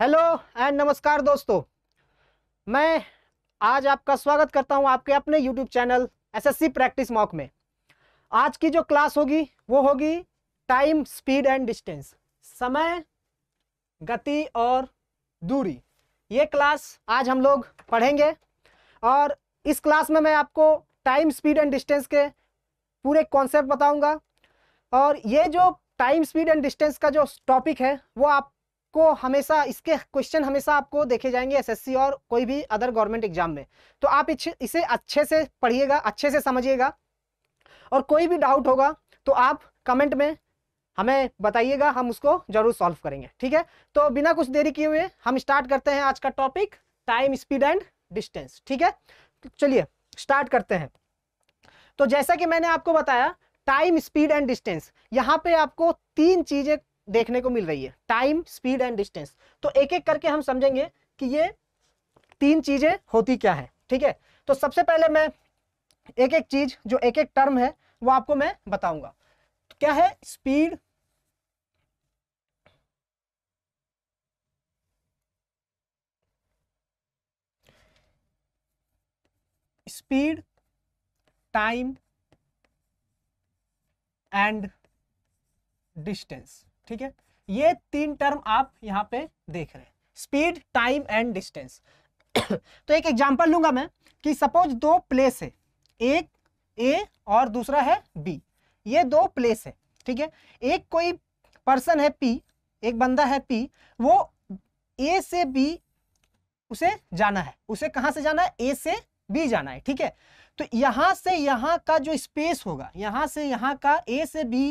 Hello and नमस्कार दोस्तों मैं आज आपका स्वागत करता हूं आपके अपने YouTube channel SSC practice mock में आज की जो क्लास होगी वो होगी टाइम स्पीड एंड डिस्टेंस समय गति और दूरी ये क्लास आज हम लोग पढ़ेंगे और इस क्लास में मैं आपको टाइम स्पीड एंड डिस्टेंस के पूरे कॉन्सेप्ट बताऊंगा और ये जो टाइम स्पीड एंड डिस्टेंस का जो टॉपिक है वो आप को हमेशा इसके क्वेश्चन हमेशा आपको देखे जाएंगे एसएससी और कोई भी अदर गवर्नमेंट एग्जाम में तो आप इसे अच्छे से पढ़िएगा अच्छे से समझिएगा और कोई भी डाउट होगा तो आप कमेंट में हमें बताइएगा हम उसको जरूर सॉल्व करेंगे ठीक है तो बिना कुछ देरी किए हुए हम स्टार्ट करते हैं आज का topic time speed and distance ठीक है तो चलिए स्टार्ट करते हैं तो जैसा कि मैंने आपको बताया टाइम स्पीड एंड डिस्टेंस यहाँ पे आपको तीन चीजें देखने को मिल रही है टाइम स्पीड एंड डिस्टेंस तो एक एक करके हम समझेंगे कि ये तीन चीजें होती क्या है ठीक है तो सबसे पहले मैं एक एक चीज जो एक एक टर्म है वो आपको मैं बताऊंगा तो क्या है speed speed time and distance ठीक है ये तीन टर्म आप यहाँ पे देख रहे हैं स्पीड टाइम एंड डिस्टेंस तो एक एग्जाम्पल लूंगा मैं कि सपोज दो प्लेस है एक ए और दूसरा है बी ये दो प्लेस है ठीक है एक कोई पर्सन है पी एक बंदा है पी वो ए से बी उसे जाना है उसे कहां से जाना है ए से बी जाना है ठीक है तो यहां से यहां का जो स्पेस होगा यहां से यहां का ए से बी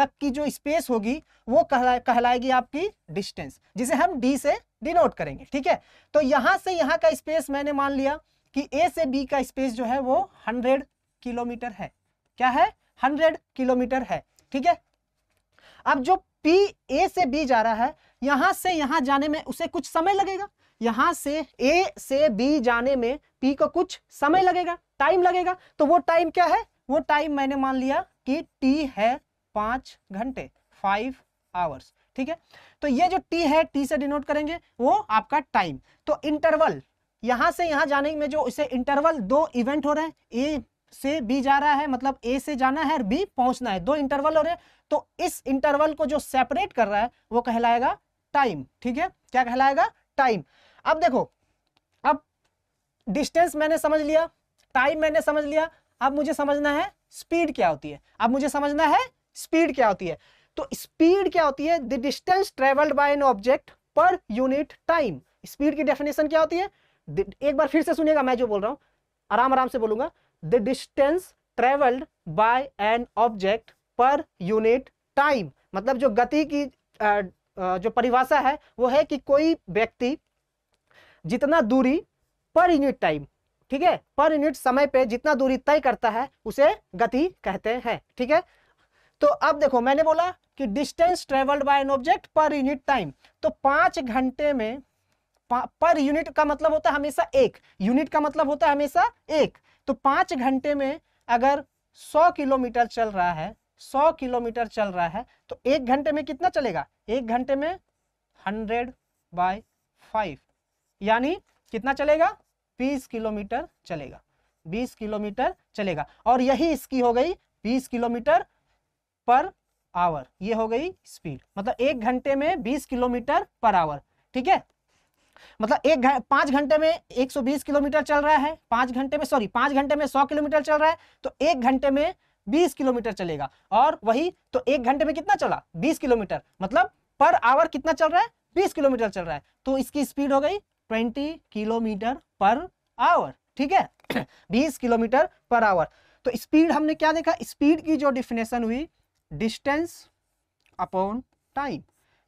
तक की जो स्पेस होगी वो कहला कहलाएगी आपकी डिस्टेंस जिसे हम डी से डिनोट करेंगे ठीक है तो यहां से यहां का स्पेस मैंने मान लिया कि ए से बी का स्पेस जो है वो हंड्रेड किलोमीटर है क्या है हंड्रेड किलोमीटर है ठीक है अब जो पी ए से बी जा रहा है यहां से यहां जाने में उसे कुछ समय लगेगा यहां से ए से बी जाने में पी को कुछ समय लगेगा टाइम लगेगा तो वो टाइम क्या है वो टाइम मैंने मान लिया कि टी है पांच घंटे फाइव आवर्स ठीक है तो ये जो टी है टी से डिनोट करेंगे वो आपका टाइम तो इंटरवल यहां से यहां जाने में जो इसे इंटरवल दो इवेंट हो रहे हैं ए से बी जा रहा है मतलब ए से जाना है और बी पहुंचना है दो इंटरवल हो रहे हैं तो इस इंटरवल को जो सेपरेट कर रहा है वो कहलाएगा टाइम ठीक है क्या कहलाएगा टाइम अब देखो अब डिस्टेंस मैंने समझ लिया टाइम मैंने समझ लिया अब मुझे समझना है स्पीड क्या होती है अब मुझे समझना है स्पीड क्या होती है तो स्पीड क्या होती है the distance travelled by an object per unit time speed की डेफिनेशन क्या होती है एक बार फिर से सुनिएगा मैं जो बोल रहा हूं आराम आराम से बोलूंगा the distance travelled by an object per unit time मतलब जो गति की जो परिभाषा है वो है कि कोई व्यक्ति जितना दूरी पर यूनिट टाइम ठीक है पर यूनिट समय पे जितना दूरी तय करता है उसे गति कहते हैं ठीक है तो अब देखो मैंने बोला कि distance travelled by an object per unit time तो पांच घंटे में पर यूनिट का मतलब होता है हमेशा एक यूनिट का मतलब होता है हमेशा एक तो पांच घंटे में अगर सौ किलोमीटर चल रहा है सौ किलोमीटर चल रहा है तो एक घंटे में कितना चलेगा एक घंटे में हंड्रेड बाय फाइव यानी कितना चलेगा बीस किलोमीटर चलेगा बीस किलोमीटर चलेगा और यही इसकी हो गई बीस किलोमीटर पर आवर ये हो गई स्पीड मतलब एक घंटे में 20 किलोमीटर पर आवर ठीक है मतलब एक पांच घंटे में 120 किलोमीटर चल रहा है पांच घंटे में सॉरी पांच घंटे में 100 किलोमीटर चल रहा है तो एक घंटे में 20 किलोमीटर चलेगा और वही तो एक घंटे में कितना चला 20 किलोमीटर मतलब पर आवर कितना चल रहा है 20 किलोमीटर चल रहा है तो इसकी स्पीड हो गई 20 किलोमीटर पर आवर ठीक है 20 किलोमीटर पर आवर तो स्पीड हमने क्या देखा स्पीड की जो डिफिनेशन हुई डिस्टेंस अपॉन टाइम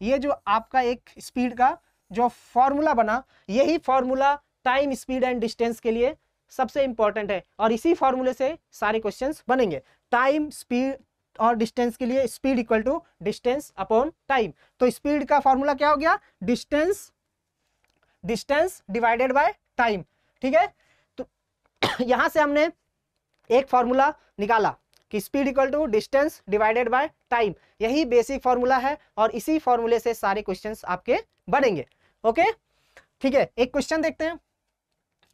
ये जो आपका एक स्पीड का जो फॉर्मूला बना यही formula time speed and distance के लिए सबसे इंपॉर्टेंट है और इसी फॉर्मूले से सारे क्वेश्चंस बनेंगे टाइम स्पीड और डिस्टेंस के लिए speed equal to distance upon time तो स्पीड का फॉर्मूला क्या हो गया distance distance divided by time ठीक है तो यहां से हमने एक फॉर्मूला निकाला कि speed equal to distance divided by time यही बेसिक फॉर्मूला है और इसी फॉर्मूले से सारे क्वेश्चन आपके बढ़ेंगे ओके ठीक है एक क्वेश्चन देखते हैं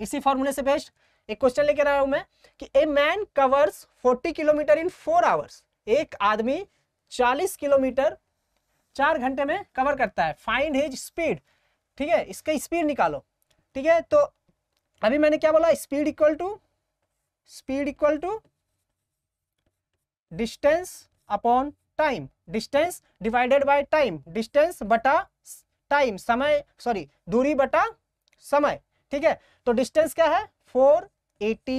इसी फॉर्मूले से बेस्ट एक क्वेश्चन लेकर आया हूं मैं कि a man covers 40 kilometre in four hours एक आदमी 40 किलोमीटर चार घंटे में कवर करता है फाइंड हिज स्पीड ठीक है इसका स्पीड निकालो ठीक है तो अभी मैंने क्या बोला speed equal to speed equal to distance upon time distance divided by time distance बटा टाइम समय सॉरी दूरी बटा समय ठीक है तो डिस्टेंस क्या है 480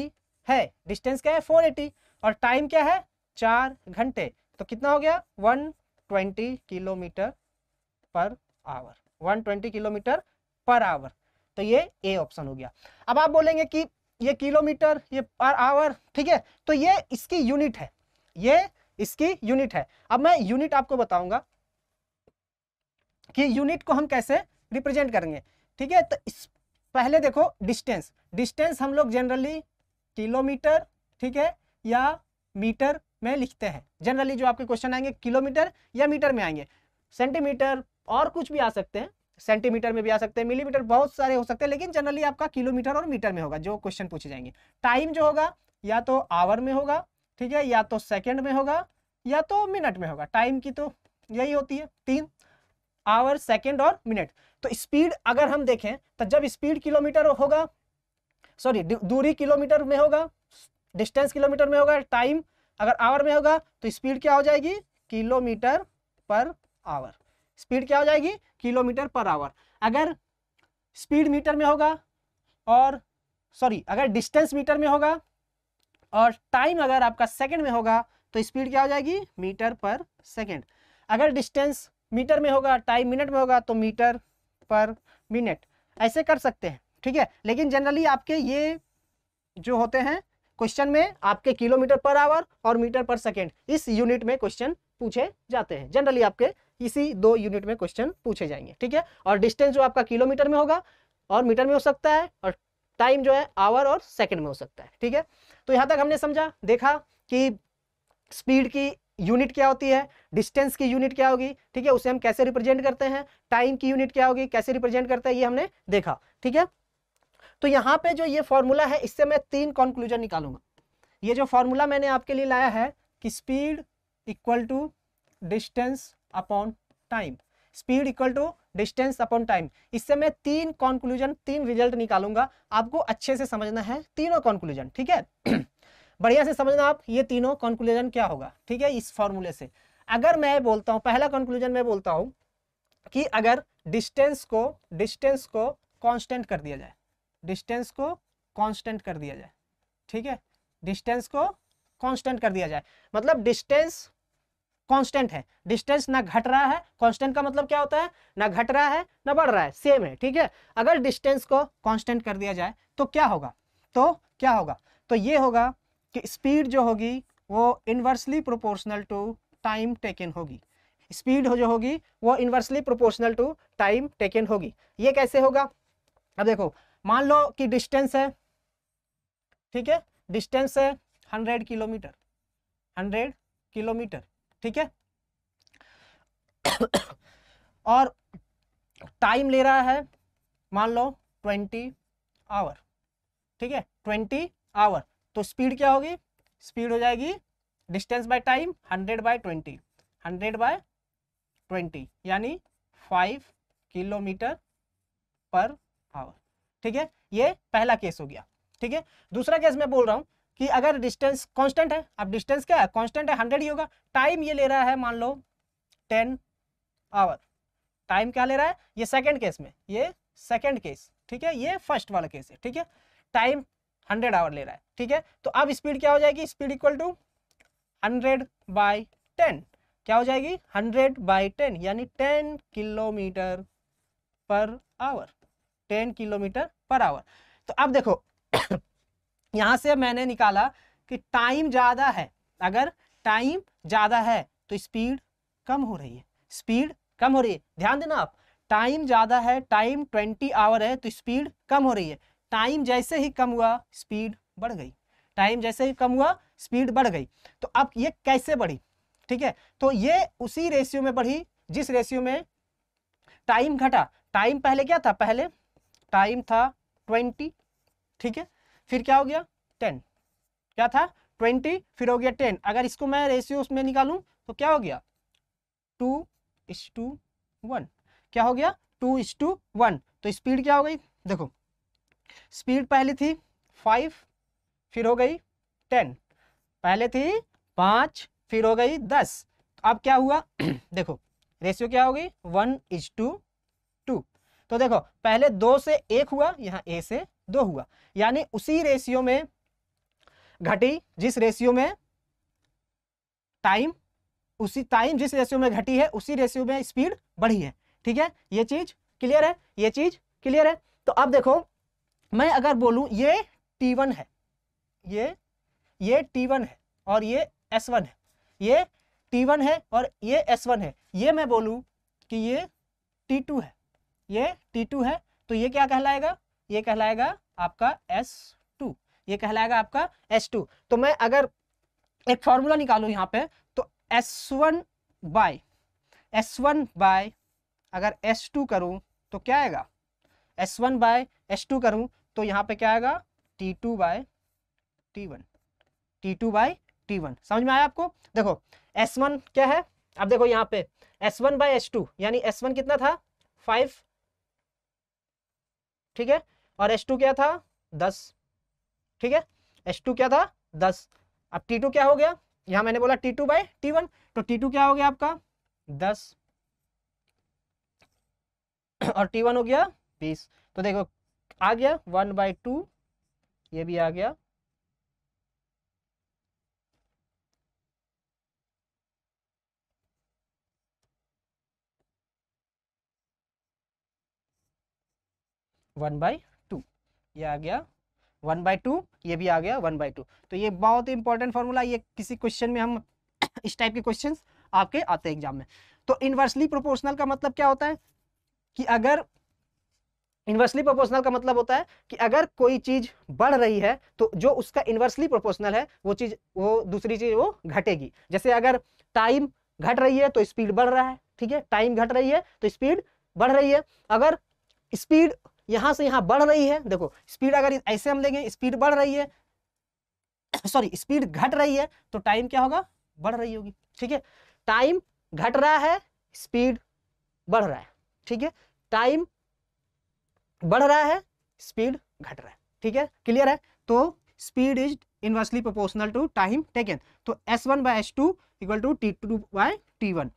है डिस्टेंस क्या है 480 और टाइम क्या है चार घंटे तो कितना हो गया 120 kilometre per our 120 kilometre per hour तो ये ए ऑप्शन हो गया अब आप बोलेंगे कि ये किलोमीटर ये पर आवर ठीक है तो ये इसकी यूनिट है ये इसकी यूनिट है अब मैं यूनिट आपको बताऊंगा कि यूनिट को हम कैसे रिप्रेजेंट करेंगे ठीक है तो इस पहले देखो डिस्टेंस डिस्टेंस हम लोग जनरली किलोमीटर ठीक है या मीटर में लिखते हैं जनरली जो आपके क्वेश्चन आएंगे किलोमीटर या मीटर में आएंगे सेंटीमीटर और कुछ भी आ सकते हैं सेंटीमीटर में भी आ सकते हैं मिलीमीटर बहुत सारे हो सकते हैं लेकिन जनरली आपका किलोमीटर और मीटर में होगा जो क्वेश्चन पूछे जाएंगे टाइम जो होगा या तो आवर में होगा ठीक है या तो सेकेंड में होगा या तो मिनट में होगा टाइम की तो यही होती है तीन आवर सेकेंड और मिनट तो स्पीड अगर हम देखें तो जब स्पीड किलोमीटर होगा सॉरी दूरी किलोमीटर में होगा डिस्टेंस किलोमीटर में होगा टाइम अगर आवर में होगा तो स्पीड क्या हो जाएगी किलोमीटर पर आवर स्पीड क्या हो जाएगी किलोमीटर पर आवर अगर स्पीड मीटर में होगा और सॉरी अगर डिस्टेंस मीटर में होगा और टाइम अगर आपका सेकंड में होगा तो स्पीड क्या हो जाएगी मीटर पर सेकंड अगर डिस्टेंस मीटर में होगा टाइम मिनट में होगा तो मीटर पर मिनट ऐसे कर सकते हैं ठीक है लेकिन जनरली आपके ये जो होते हैं क्वेश्चन में आपके किलोमीटर पर आवर और मीटर पर सेकेंड इस यूनिट में क्वेश्चन पूछे जाते हैं जनरली आपके इसी दो यूनिट में क्वेश्चन पूछे जाएंगे ठीक है और डिस्टेंस जो आपका किलोमीटर में होगा और मीटर में हो सकता है और टाइम जो है आवर और सेकेंड में हो सकता है ठीक है तो यहां तक हमने समझा देखा कि स्पीड की यूनिट क्या होती है डिस्टेंस की यूनिट क्या होगी ठीक है उसे हम कैसे रिप्रेजेंट करते हैं टाइम की यूनिट क्या होगी कैसे रिप्रेजेंट करते हैं ये हमने देखा ठीक है तो यहां पे जो ये फॉर्मूला है इससे मैं तीन कॉन्क्लूजन निकालूंगा ये जो फॉर्मूला मैंने आपके लिए लाया है कि speed equal to distance upon time speed equal to distance upon time इससे मैं तीन कॉन्क्लूजन तीन रिजल्ट निकालूंगा आपको अच्छे से समझना है तीनों कॉन्क्लूजन ठीक है बढ़िया से समझना आप ये तीनों कॉन्क्लूजन क्या होगा ठीक है इस फॉर्मूले से अगर मैं बोलता हूँ पहला कंक्लूजन मैं बोलता हूँ कि अगर डिस्टेंस को डिस्टेंस को कांस्टेंट कर दिया जाए डिस्टेंस को कांस्टेंट कर दिया जाए ठीक है डिस्टेंस को कांस्टेंट कर दिया जाए मतलब डिस्टेंस कांस्टेंट है डिस्टेंस ना घट रहा है कांस्टेंट का मतलब क्या होता है ना घट रहा है ना बढ़ रहा है सेम है ठीक है अगर डिस्टेंस को कांस्टेंट कर दिया जाए तो क्या होगा तो क्या होगा तो ये होगा कि स्पीड जो होगी वो inversely proportional to time taken होगी स्पीड हो जो होगी वो inversely proportional to time taken होगी ये कैसे होगा अब देखो मान लो कि डिस्टेंस है ठीक है डिस्टेंस है हंड्रेड किलोमीटर हंड्रेड किलोमीटर ठीक है और टाइम ले रहा है मान लो ट्वेंटी आवर ठीक है ट्वेंटी आवर तो स्पीड क्या होगी स्पीड हो जाएगी distance by time hundred by twenty hundred by twenty यानी फाइव किलोमीटर पर आवर ठीक है ये पहला केस हो गया ठीक है दूसरा केस मैं बोल रहा हूं कि अगर डिस्टेंस कांस्टेंट है अब डिस्टेंस क्या है कांस्टेंट है हंड्रेड ही होगा टाइम ये ले रहा है मान लो टेन आवर टाइम क्या ले रहा है ये सेकंड केस में ये सेकंड केस ठीक है ये फर्स्ट वाला केस है ठीक है टाइम हंड्रेड आवर ले रहा है ठीक है तो अब स्पीड क्या हो जाएगी speed equal to hundred by ten क्या हो जाएगी हंड्रेड बाई टेन यानी ten kilometre per hour ten kilometre per hour तो अब देखो यहां से मैंने निकाला कि टाइम ज़्यादा है अगर टाइम ज़्यादा है तो स्पीड कम हो रही है स्पीड कम हो रही है ध्यान देना आप टाइम ज़्यादा है टाइम ट्वेंटी आवर है तो स्पीड कम हो रही है टाइम जैसे ही कम हुआ स्पीड बढ़ गई टाइम जैसे ही कम हुआ स्पीड बढ़ गई तो अब ये कैसे बढ़ी ठीक है तो ये उसी रेशियो में बढ़ी जिस रेशियो में टाइम घटा टाइम पहले क्या था पहले टाइम था ट्वेंटी ठीक है फिर क्या हो गया टेन क्या था ट्वेंटी फिर हो गया टेन अगर इसको मैं रेशियो उसमें निकालूं तो क्या हो गया टू इस टू वन क्या हो गया टू इस टू वन तो स्पीड क्या हो गई देखो स्पीड पहले थी फाइव फिर हो गई टेन पहले थी पाँच फिर हो गई दस अब क्या हुआ देखो रेशियो क्या हो गई वन इज टू टू तो देखो पहले दो से एक हुआ यहाँ ए से दो हुआ यानी उसी रेशियो में घटी जिस रेशियो में टाइम उसी टाइम जिस रेशियो में घटी है उसी रेशियो में स्पीड बढ़ी है ठीक है ये चीज क्लियर है ये चीज क्लियर है तो अब देखो मैं अगर बोलूं ये T1 है ये ये T1 है और ये S1 है ये T1 है और ये S1 है ये मैं बोलूं कि ये टी टू है ये टी टू है तो ये क्या कहलाएगा ये कहलाएगा आपका एस टू ये कहलाएगा आपका एस टू तो मैं अगर एक फॉर्मूला निकालू यहाँ पे तो S one by S one by अगर एस टू करूँ तो क्या आएगा S one by S two करूँ तो यहाँ पे क्या आएगा T two by T one T two by T one समझ में आया आपको देखो एस वन क्या है अब देखो यहाँ पे S one by S two यानी एस वन कितना था फाइव ठीक है और एस टू क्या था दस ठीक है एस टू क्या था दस अब टी टू क्या हो गया यहाँ मैंने बोला T two by T one तो टी टू क्या हो गया आपका दस और टी वन हो गया बीस तो देखो आ गया वन बाय टू ये भी आ गया वन बाई ये आ गया वन बाई टू ये भी आ गया वन बाई टू तो ये बहुत ही इंपॉर्टेंट फॉर्मूला ये किसी क्वेश्चन में हम इस टाइप के क्वेश्चन आपके आते हैं एग्जाम में तो इन्वर्सली प्रोपोर्शनल का मतलब क्या होता है कि अगर इन्वर्सली प्रोपोर्शनल का मतलब होता है कि अगर कोई चीज बढ़ रही है तो जो उसका इन्वर्सली प्रोपोर्शनल है वो चीज वो दूसरी चीज वो घटेगी जैसे अगर टाइम घट रही है तो स्पीड बढ़ रहा है ठीक है टाइम घट रही है तो स्पीड बढ़ रही है अगर स्पीड यहां से यहां बढ़ रही है देखो स्पीड अगर ऐसे हम लेंगे स्पीड बढ़ रही है सॉरी स्पीड घट रही है तो टाइम क्या होगा बढ़ रही होगी ठीक है टाइम घट रहा है स्पीड बढ़ रहा है ठीक है टाइम बढ़ रहा है स्पीड घट रहा है ठीक है क्लियर है तो speed is inversely proportional to time taken तो S one by S two equal to T two by T one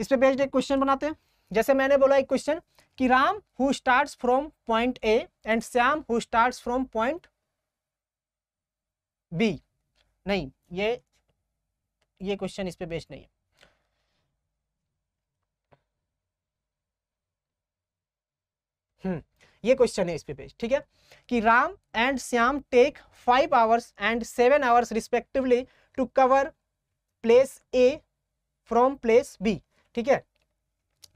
इस पर बेस्ड एक क्वेश्चन बनाते हैं जैसे मैंने बोला एक क्वेश्चन कि Ram who starts from point A and Shyam who starts from point B नहीं ये ये क्वेश्चन इस पे बेस्ड नहीं है हम्म, ये क्वेश्चन है इस पे बेस्ड ठीक है कि Ram and Shyam take five hours and seven hours respectively to cover place A from place B ठीक है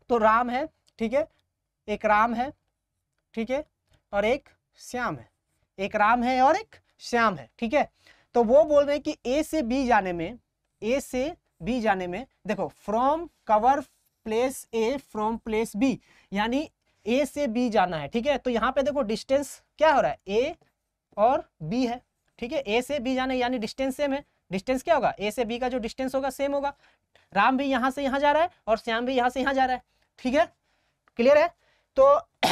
तो राम है ठीक है एक राम है ठीक है और एक श्याम है एक राम है और एक श्याम है ठीक है तो वो बोल रहे हैं कि ए से बी जाने में ए से बी जाने में देखो from cover place A from place B यानी ए से बी जाना है ठीक है तो यहाँ पे देखो डिस्टेंस क्या हो रहा है ए और बी है ठीक है ए से बी जाने यानी डिस्टेंस सेम है डिस्टेंस क्या होगा ए से बी का जो डिस्टेंस होगा सेम होगा राम भी यहाँ से यहाँ जा रहा है और श्याम भी यहाँ से यहाँ जा रहा है ठीक है क्लियर है तो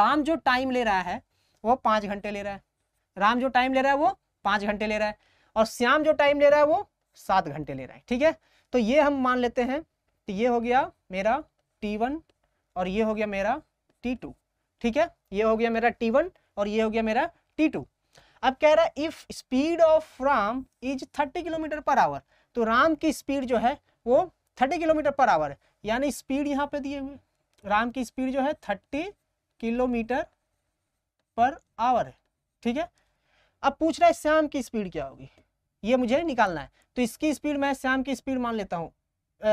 राम जो टाइम ले रहा है वो पांच घंटे ले रहा है राम जो टाइम ले रहा है वो पांच घंटे ले रहा है और श्याम जो टाइम ले रहा है वो सात घंटे ले रहा है ठीक है तो ये हम मान लेते हैं तो ये हो गया मेरा टी वन और ये हो गया मेरा टी टू ठीक है ये हो गया मेरा टी वन और ये हो गया मेरा टी टू अब कह रहा है if speed of Ram is thirty kilometre per hour तो राम की स्पीड जो है वो थर्टी किलोमीटर पर आवर है यानी स्पीड यहाँ पे दिए हुए राम की स्पीड जो है थर्टी किलोमीटर पर आवर है ठीक है अब पूछ रहा है श्याम की स्पीड क्या होगी ये मुझे निकालना है तो इसकी स्पीड मैं श्याम की स्पीड मान लेता हूँ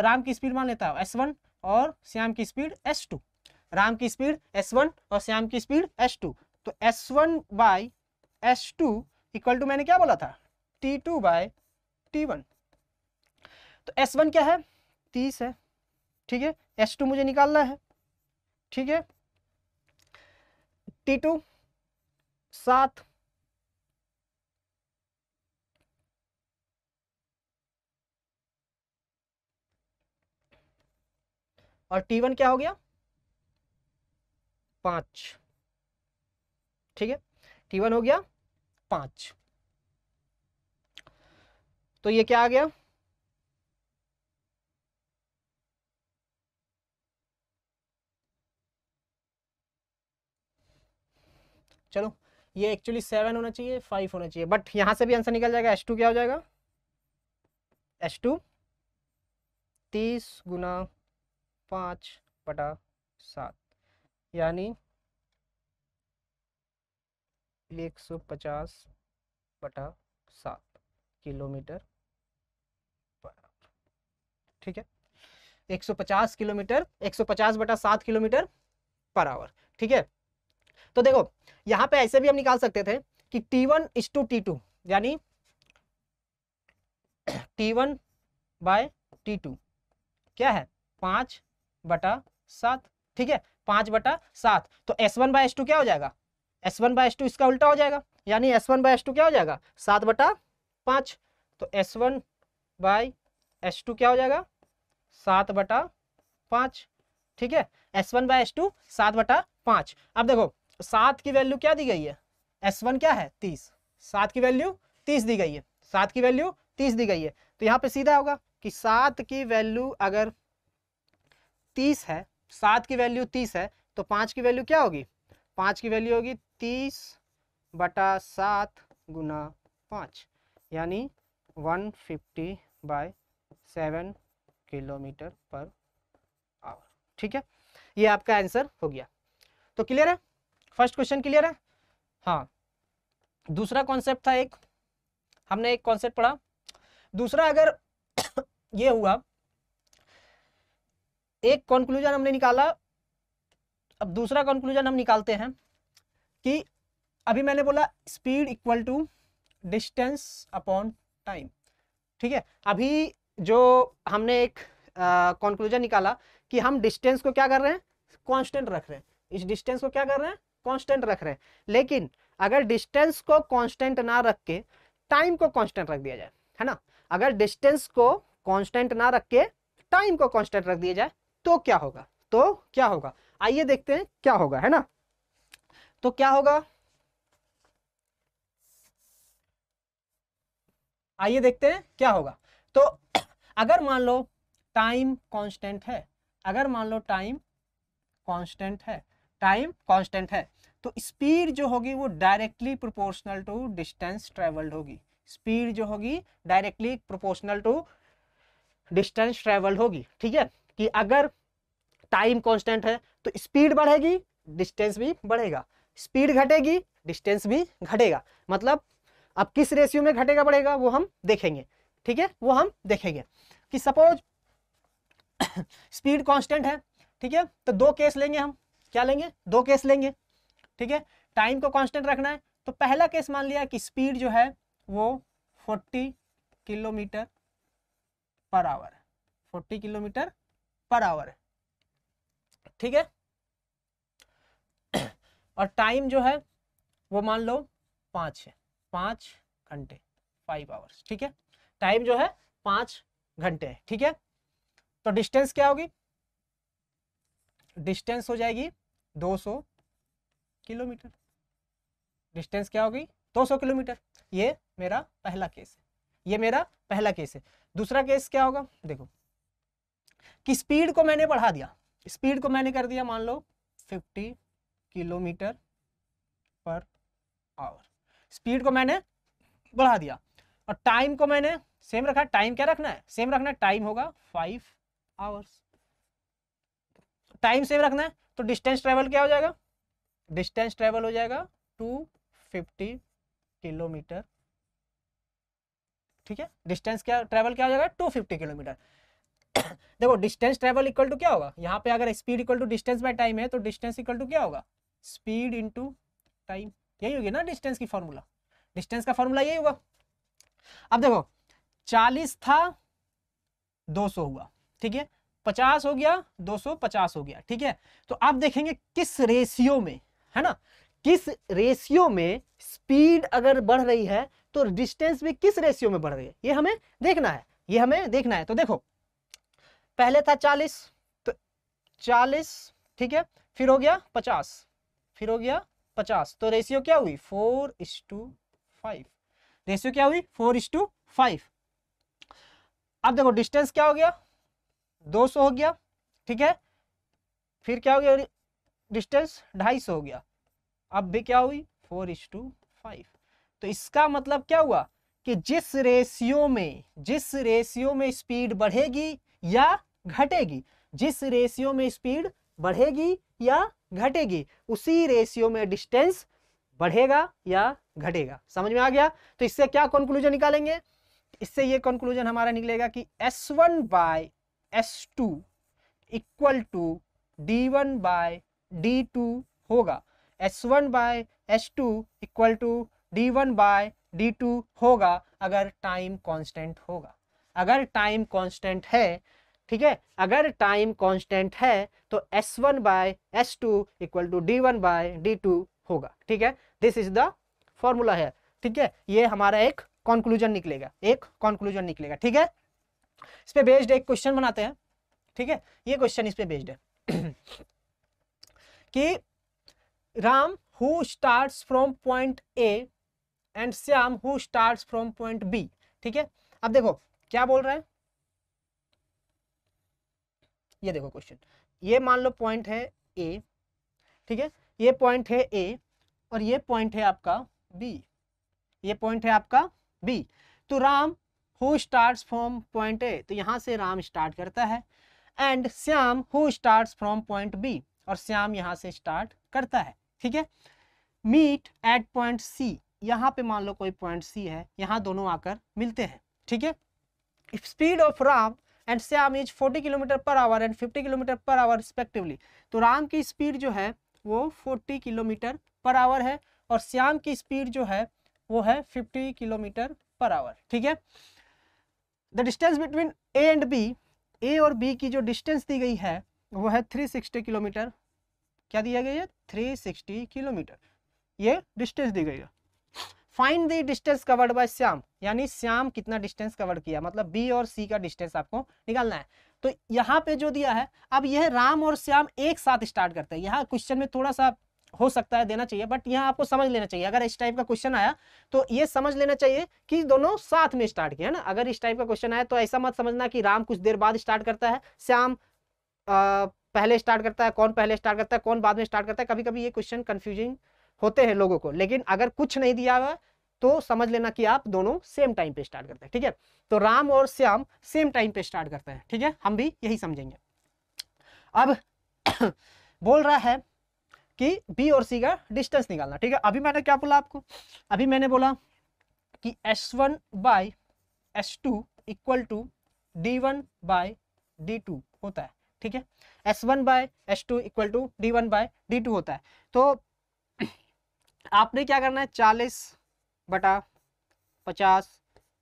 राम की स्पीड मान लेता हूँ एस वन और श्याम की स्पीड एस टू राम की स्पीड एस वन और श्याम की स्पीड एस टू तो S one by S two equal to मैंने क्या बोला था T two by T one तो एस वन क्या है तीस है ठीक है एस टू मुझे निकालना है ठीक है टी टू सात और टी वन क्या हो गया पांच ठीक है टी वन हो गया पांच तो ये क्या आ गया चलो ये एक्चुअली सेवन होना चाहिए फाइव होना चाहिए बट यहाँ से भी आंसर निकल जाएगा एस टू क्या हो जाएगा एस टू तीस गुना पाँच बटा सात यानी एक सौ पचास बटा सात किलोमीटर ठीक है एक सौ पचास किलोमीटर एक सौ पचास बटा सात किलोमीटर पर आवर ठीक है तो देखो यहां पे ऐसे भी हम निकाल सकते थे कि T one is to T two यानी T one by T two क्या है पांच बटा सात ठीक है पांच बटा सात तो S one by S two क्या हो जाएगा S one by S two इसका उल्टा हो जाएगा यानी S one by S two क्या हो जाएगा सात बटा पांच तो S one by S two क्या हो जाएगा सात बटा पांच ठीक है S one by S two सात बटा पांच अब देखो सात की वैल्यू क्या दी गई है एस वन क्या है तीस सात की वैल्यू तीस दी गई है सात की वैल्यू तीस दी गई है तो यहाँ पे सीधा होगा कि सात की वैल्यू अगर तीस है सात की वैल्यू तीस है तो पाँच की वैल्यू क्या होगी पाँच की वैल्यू होगी तीस बटा सात गुना पाँच यानी one fifty by seven kilometre per hour ठीक है ये आपका आंसर हो गया तो क्लियर है फर्स्ट क्वेश्चन क्लियर है हाँ दूसरा कॉन्सेप्ट था एक हमने एक कॉन्सेप्ट पढ़ा दूसरा अगर ये हुआ एक कॉन्क्लूजन हमने निकाला अब दूसरा कॉन्क्लूजन हम निकालते हैं कि अभी मैंने बोला speed equal to distance upon time ठीक है अभी जो हमने एक कॉन्क्लूजन निकाला कि हम डिस्टेंस को क्या कर रहे हैं कांस्टेंट रख रहे हैं इस डिस्टेंस को क्या कर रहे हैं कांस्टेंट रख रहे हैं लेकिन अगर डिस्टेंस को कांस्टेंट ना रख के टाइम को कांस्टेंट रख दिया जाए है ना अगर डिस्टेंस को कांस्टेंट ना रख के टाइम को कांस्टेंट रख दिया जाए तो क्या होगा तो क्या होगा आइए देखते हैं क्या होगा है ना तो क्या होगा आइए देखते हैं क्या होगा तो अगर मान लो टाइम कांस्टेंट है अगर मान लो टाइम कांस्टेंट है टाइम कांस्टेंट है तो स्पीड जो होगी वो directly proportional to distance travelled होगी स्पीड जो होगी directly proportional to distance travelled होगी ठीक है कि अगर टाइम कांस्टेंट है तो स्पीड बढ़ेगी डिस्टेंस भी बढ़ेगा स्पीड घटेगी डिस्टेंस भी घटेगा मतलब अब किस रेशियो में घटेगा बढ़ेगा वो हम देखेंगे ठीक है वो हम देखेंगे कि सपोज स्पीड कांस्टेंट है ठीक है तो दो केस लेंगे हम क्या लेंगे दो केस लेंगे ठीक है टाइम को कांस्टेंट रखना है तो पहला केस मान लिया कि स्पीड जो है वो 40 kilometre per our 40 kilometre per hour ठीक है और टाइम जो है वो मान लो पांच है पांच घंटे फाइव आवर्स ठीक है टाइम जो है पांच घंटे है ठीक है तो डिस्टेंस क्या होगी डिस्टेंस हो जाएगी सौ किलोमीटर डिस्टेंस क्या हो गई 200 किलोमीटर ये मेरा पहला केस है ये मेरा पहला केस है दूसरा केस क्या होगा देखो कि स्पीड को मैंने बढ़ा दिया स्पीड को मैंने कर दिया मान लो 50 किलोमीटर पर आवर स्पीड को मैंने बढ़ा दिया और टाइम को मैंने सेम रखा टाइम क्या रखना है सेम रखना है टाइम होगा फाइव आवर्स टाइम सेम रखना है तो डिस्टेंस ट्रेवल क्या हो जाएगा डिस्टेंस ट्रेवल हो जाएगा टू फिफ्टी किलोमीटर ठीक है डिस्टेंस क्या ट्रेवल क्या हो जाएगा टू फिफ्टी किलोमीटर देखो डिस्टेंस ट्रेवल इक्वल टू क्या होगा यहाँ पे अगर speed equal to distance by time है तो डिस्टेंस इक्वल टू क्या होगा स्पीड इंटू टाइम यही होगी ना डिस्टेंस की फॉर्मूला डिस्टेंस का फॉर्मूला यही होगा अब देखो चालीस था दो सौ हुआ ठीक है पचास हो गया दो सौ पचास हो गया ठीक है तो आप देखेंगे किस रेशियो में है ना किस रेशियो में स्पीड अगर बढ़ रही है तो डिस्टेंस भी किस रेशियो में बढ़ रही है ये हमें देखना है ये हमें देखना है तो देखो पहले था चालीस तो चालीस ठीक है फिर हो गया पचास फिर हो गया पचास तो रेशियो क्या हुई फोर इस टू फाइव रेशियो क्या हुई फोर इस टू फाइव अब देखो डिस्टेंस क्या हो गया दो सौ हो गया ठीक है फिर क्या हो गया डिस्टेंस ढाई सौ हो गया अब भी क्या हुई फोर इज टू फाइव तो इसका मतलब क्या हुआ कि जिस रेशियो में जिस रेशियो में स्पीड बढ़ेगी या घटेगी जिस रेशियो में स्पीड बढ़ेगी या घटेगी उसी रेशियो में डिस्टेंस बढ़ेगा या घटेगा समझ में आ गया तो इससे क्या कंक्लूजन निकालेंगे इससे ये कंक्लूजन हमारा निकलेगा कि S one by S two equal to D one by D two होगा S one by S two equal to D one by D two होगा अगर टाइम कांस्टेंट होगा अगर टाइम कांस्टेंट है ठीक है अगर टाइम कांस्टेंट है तो S one by S two equal to D one by D two होगा ठीक है दिस इज द फॉर्मूला है ठीक है ये हमारा एक कॉन्क्लूजन निकलेगा एक कॉन्क्लूजन निकलेगा ठीक है इस पे बेस्ड एक क्वेश्चन बनाते हैं ठीक है ये क्वेश्चन इस पे बेस्ड है कि Ram who starts from point A and Shyam who starts from point B ठीक है अब देखो क्या बोल रहा है ये देखो क्वेश्चन ये मान लो पॉइंट है ए ठीक है ये पॉइंट है ए और ये पॉइंट है आपका बी ये पॉइंट है आपका बी तो Ram who starts from point A तो यहां से राम स्टार्ट करता है and Shyam who starts from point B और श्याम यहाँ से स्टार्ट करता है ठीक है मीट एट पॉइंट सी यहाँ पे मान लो कोई पॉइंट सी है यहाँ दोनों आकर मिलते हैं ठीक है speed of Ram and Shyam is 40 kilometre per hour and 50 kilometre per hour respectively तो राम की स्पीड जो है वो 40 किलोमीटर पर आवर है और श्याम की स्पीड जो है वो है 50 किलोमीटर पर आवर ठीक है the distance between A and B A और बी की जो डिस्टेंस दी गई है वो है 360 किलोमीटर क्या दिया गया है 360 किलोमीटर ये डिस्टेंस दी गई है find the distance covered by Shyam यानी श्याम कितना डिस्टेंस कवर किया मतलब बी और सी का डिस्टेंस आपको निकालना है तो यहाँ पे जो दिया है अब यह राम और श्याम एक साथ स्टार्ट करते हैं यहाँ क्वेश्चन में थोड़ा सा हो सकता है देना चाहिए बट यहाँ आपको समझ लेना चाहिए अगर इस टाइप का क्वेश्चन आया तो ये समझ लेना चाहिए कि दोनों साथ में स्टार्ट किया है ना अगर इस टाइप का क्वेश्चन आया तो ऐसा मत समझना कि राम कुछ देर बाद स्टार्ट करता है श्याम पहले स्टार्ट करता है कौन पहले स्टार्ट करता है कौन बाद में स्टार्ट करता है कभी कभी ये क्वेश्चन कन्फ्यूजिंग होते हैं लोगों को लेकिन अगर कुछ नहीं दिया हुआ तो समझ लेना कि आप दोनों सेम टाइम पे स्टार्ट करते हैं ठीक है तो राम और श्याम सेम टाइम पे स्टार्ट करते हैं ठीक है हम भी यही समझेंगे अब बोल रहा है कि बी और सी का डिस्टेंस निकालना ठीक है अभी मैंने क्या बोला आपको अभी मैंने बोला कि S one by S two equal to D one by D two होता है ठीक है S one by S two equal to D one by D two होता है तो आपने क्या करना है चालीस बटा पचास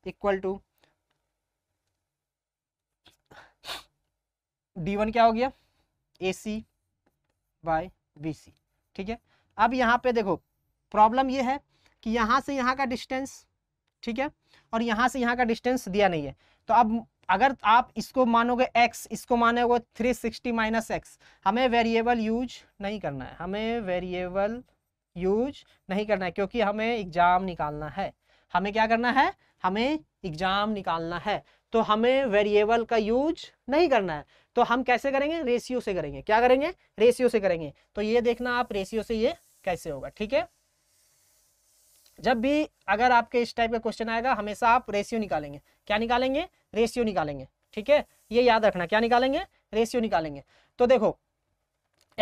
इक्वल टू डी वन क्या हो गया ए सी बाय बी सी ठीक है अब यहाँ पे देखो प्रॉब्लम ये है कि यहाँ से यहाँ का डिस्टेंस ठीक है और यहाँ से यहाँ का डिस्टेंस दिया नहीं है तो अब अगर आप इसको मानोगे x इसको मानोगे 360 सिक्सटी माइनस एक्स हमें वेरिएबल यूज नहीं करना है हमें वेरिएबल यूज नहीं करना है क्योंकि हमें एग्ज़ाम निकालना है हमें क्या करना है हमें एग्ज़ाम निकालना है तो हमें वेरिएबल का यूज नहीं करना है तो हम कैसे करेंगे रेशियो से करेंगे क्या करेंगे रेशियो से करेंगे तो ये देखना आप रेशियो से ये कैसे होगा ठीक है जब भी अगर आपके इस टाइप का क्वेश्चन आएगा हमेशा आप रेशियो निकालेंगे क्या निकालेंगे रेशियो निकालेंगे ठीक है ये याद रखना क्या निकालेंगे रेशियो निकालेंगे तो देखो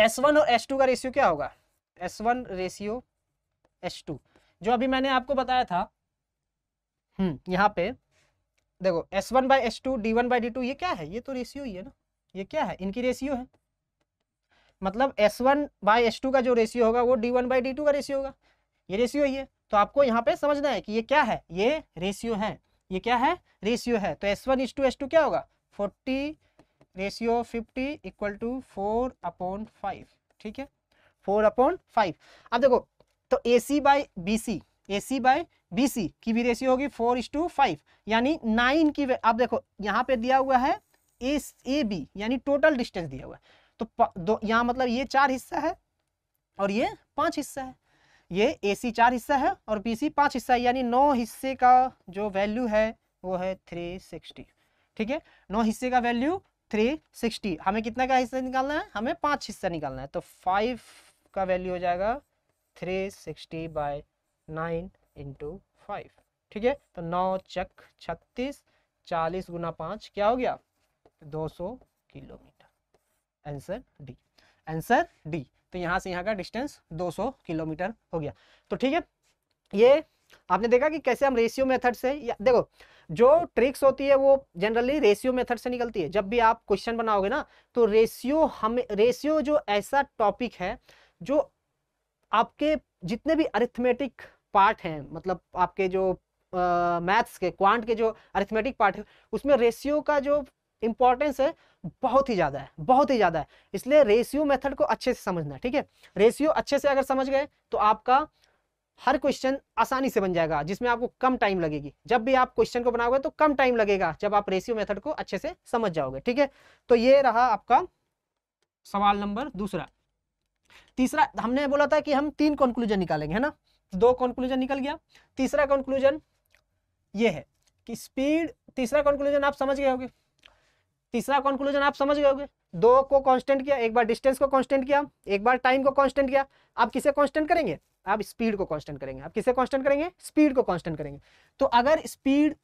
एस वन और एस टू का रेशियो क्या होगा S one ratio S two जो अभी मैंने आपको बताया था हम्म यहाँ पे देखो S one by S two D one by D two ये क्या है ये तो रेशियो ही है ना ये क्या है इनकी रेशियो है मतलब S one by S two का जो रेशियो होगा वो D one by D two का रेशियो होगा ये रेशियो ही है तो आपको यहाँ पे समझना है कि ये क्या है ये रेशियो है ये क्या है रेशियो है तो S one is to S two क्या होगा forty ratio fifty equal to four upon five ठीक है फोर अपॉन फाइव अब देखो तो A C by B C A C by B C की भी रेशियो होगी फोर इज टू फाइव यानी नाइन की अब देखो यहाँ पे दिया हुआ है ए ए बी यानी टोटल डिस्टेंस दिया हुआ है तो दो यहाँ मतलब ये चार हिस्सा है और ये पांच हिस्सा है ये ए सी चार हिस्सा है और बी सी पाँच हिस्सा है यानी नौ हिस्से का जो वैल्यू है वो है थ्री सिक्सटी ठीक है नौ हिस्से का वैल्यू थ्री सिक्सटी हमें कितना का हिस्सा निकालना है हमें पाँच हिस्सा निकालना है तो फाइव का वैल्यू हो जाएगा three sixty by nine into five ठीक है तो नौ चक छत्तीस चालीस गुना पाँच क्या हो गया दो सौ kilometre answer D answer D तो यहाँ से यहाँ का डिस्टेंस 200 किलोमीटर हो गया तो ठीक है ये आपने देखा कि कैसे हम रेशियो मेथड से या, देखो जो ट्रिक्स होती है वो जनरली रेशियो मेथड से निकलती है जब भी आप क्वेश्चन बनाओगे ना तो रेशियो हम रेशियो जो ऐसा टॉपिक है जो आपके जितने भी अरिथमेटिक पार्ट हैं मतलब आपके जो मैथ्स uh, के क्वांट के जो अरिथमेटिक पार्ट है उसमें रेशियो का जो इंपॉर्टेंस है बहुत ही ज़्यादा है बहुत ही ज़्यादा है इसलिए रेशियो मेथड को अच्छे से समझना ठीक है रेशियो अच्छे से अगर समझ गए तो आपका हर क्वेश्चन आसानी से बन जाएगा जिसमें आपको कम टाइम लगेगी जब भी आप क्वेश्चन को बनाओगे तो कम टाइम लगेगा जब आप रेशियो मेथड को अच्छे से समझ जाओगे ठीक है तो ये रहा आपका सवाल नंबर दूसरा तीसरा हमने बोला था कि हम तीन कंक्लूजन निकालेंगे है ना दो कंक्लूजन निकल गया तीसरा कंक्लूजन ये है कि स्पीड तीसरा कंक्लूजन आप समझ गए होगे तीसरा कंक्लूजन आप समझ गए दो को कांस्टेंट किया एक बार डिस्टेंस को कांस्टेंट किया एक बार टाइम को कांस्टेंट किया आप किसे कांस्टेंट करेंगे आप स्पीड को कांस्टेंट करेंगे आप किसे कांस्टेंट करेंगे स्पीड को कांस्टेंट करेंगे तो अगर स्पीड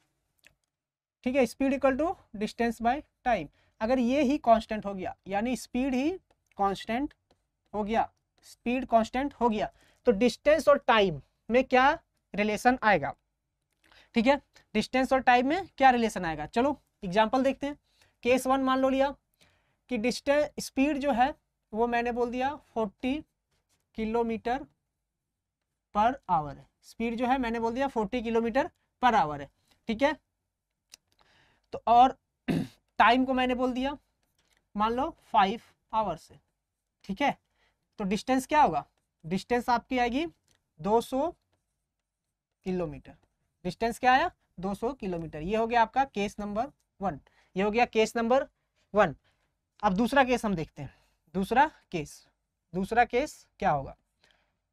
ठीक है speed equal to distance by time अगर ये ही कॉन्स्टेंट हो गया यानी स्पीड ही कॉन्स्टेंट हो गया स्पीड कॉन्स्टेंट हो गया तो डिस्टेंस और टाइम में क्या रिलेशन आएगा ठीक है डिस्टेंस और टाइम में क्या रिलेशन आएगा चलो एग्जाम्पल देखते हैं केस वन मान लो लिया कि डिस्टेंस स्पीड जो है वो मैंने बोल दिया फोर्टी किलोमीटर पर आवर है स्पीड जो है मैंने बोल दिया फोर्टी किलोमीटर पर आवर है ठीक है तो और टाइम को मैंने बोल दिया मान लो फाइव आवर्स है ठीक है तो डिस्टेंस क्या होगा डिस्टेंस आपकी आएगी 200 किलोमीटर डिस्टेंस क्या आया 200 किलोमीटर ये हो गया आपका केस नंबर वन ये हो गया केस नंबर वन अब दूसरा केस हम देखते हैं दूसरा केस दूसरा केस क्या होगा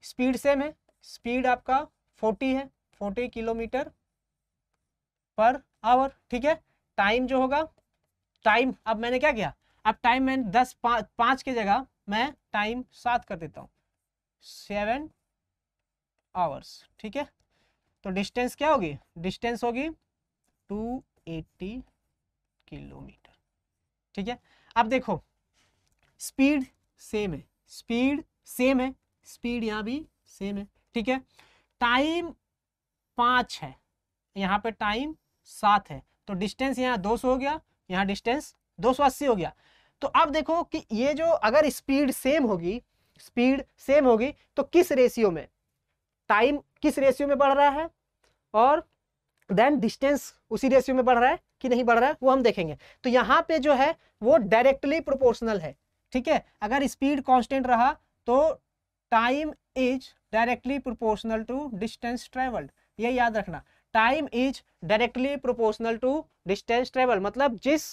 स्पीड सेम है स्पीड आपका फोर्टी है फोर्टी किलोमीटर पर आवर ठीक है टाइम जो होगा टाइम अब मैंने क्या किया अब टाइम मैंने दस पा, पाँच की जगह मैं टाइम सात कर देता हूँ सेवन आवर्स ठीक है तो डिस्टेंस क्या होगी डिस्टेंस होगी टू एट्टी किलोमीटर ठीक है अब देखो स्पीड सेम है स्पीड सेम है स्पीड यहां भी सेम है ठीक है टाइम पांच है यहां पे टाइम सात है तो डिस्टेंस यहां दो सौ हो गया यहां डिस्टेंस दो सौ अस्सी हो गया तो अब देखो कि ये जो अगर स्पीड सेम होगी स्पीड सेम होगी तो किस रेशियो में टाइम किस रेशियो में बढ़ रहा है और देन डिस्टेंस उसी रेशियो में बढ़ रहा है कि नहीं बढ़ रहा है वो हम देखेंगे तो यहाँ पे जो है वो डायरेक्टली प्रोपोर्शनल है ठीक है अगर स्पीड कांस्टेंट रहा तो time is directly proportional to distance travelled ये याद रखना time is directly proportional to distance travel मतलब जिस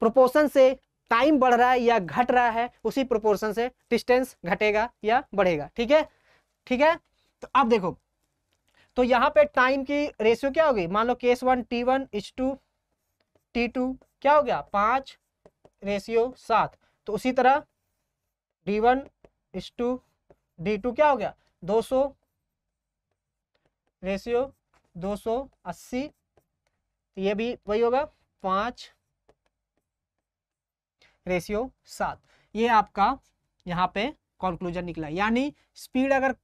प्रोपोर्शन से टाइम बढ़ रहा है या घट रहा है उसी प्रोपोर्शन से डिस्टेंस घटेगा या बढ़ेगा ठीक है ठीक है तो अब देखो तो यहाँ पे टाइम की रेशियो क्या होगी मान लो case one T one is to T two क्या हो गया पांच रेशियो सात तो उसी तरह D one is to D two क्या हो गया दो सौ रेशियो दो सौ अस्सी तो ये भी वही होगा पांच रेशियो सात ये आपका यहाँ पे कंक्लूजन निकला यानी स्पीड अगर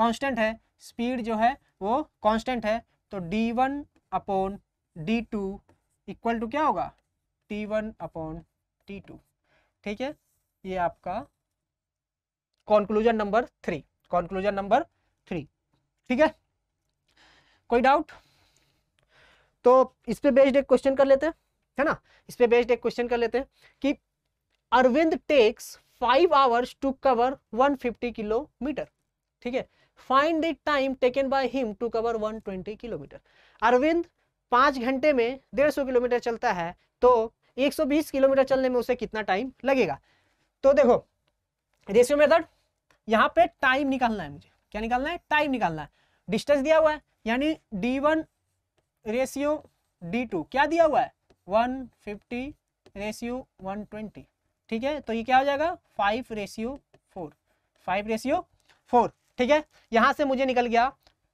कांस्टेंट है स्पीड जो है वो कांस्टेंट है तो D one upon D two equal to क्या होगा t1 one upon D to ठीक है ये आपका conclusion number three conclusion number three ठीक है कोई डाउट तो इस पे बेस्ड एक क्वेश्चन कर लेते हैं है ना इस पे बेस्ड एक क्वेश्चन कर लेते हैं कि Arvind takes five hours to cover 150 kilometre ठीक है find the time taken by him to cover 120 kilometre Arvind पांच घंटे में डेढ़ सौ किलोमीटर चलता है तो 120 किलोमीटर चलने में उसे कितना टाइम लगेगा तो देखो रेशियो मेथड यहाँ पे टाइम निकालना है मुझे क्या निकालना है टाइम निकालना है डिस्टेंस दिया हुआ है यानी D one ratio D two क्या दिया हुआ है वन रेशियो वन ठीक है तो ये क्या हो जाएगा five ratio four five ratio four ठीक है यहां से मुझे निकल गया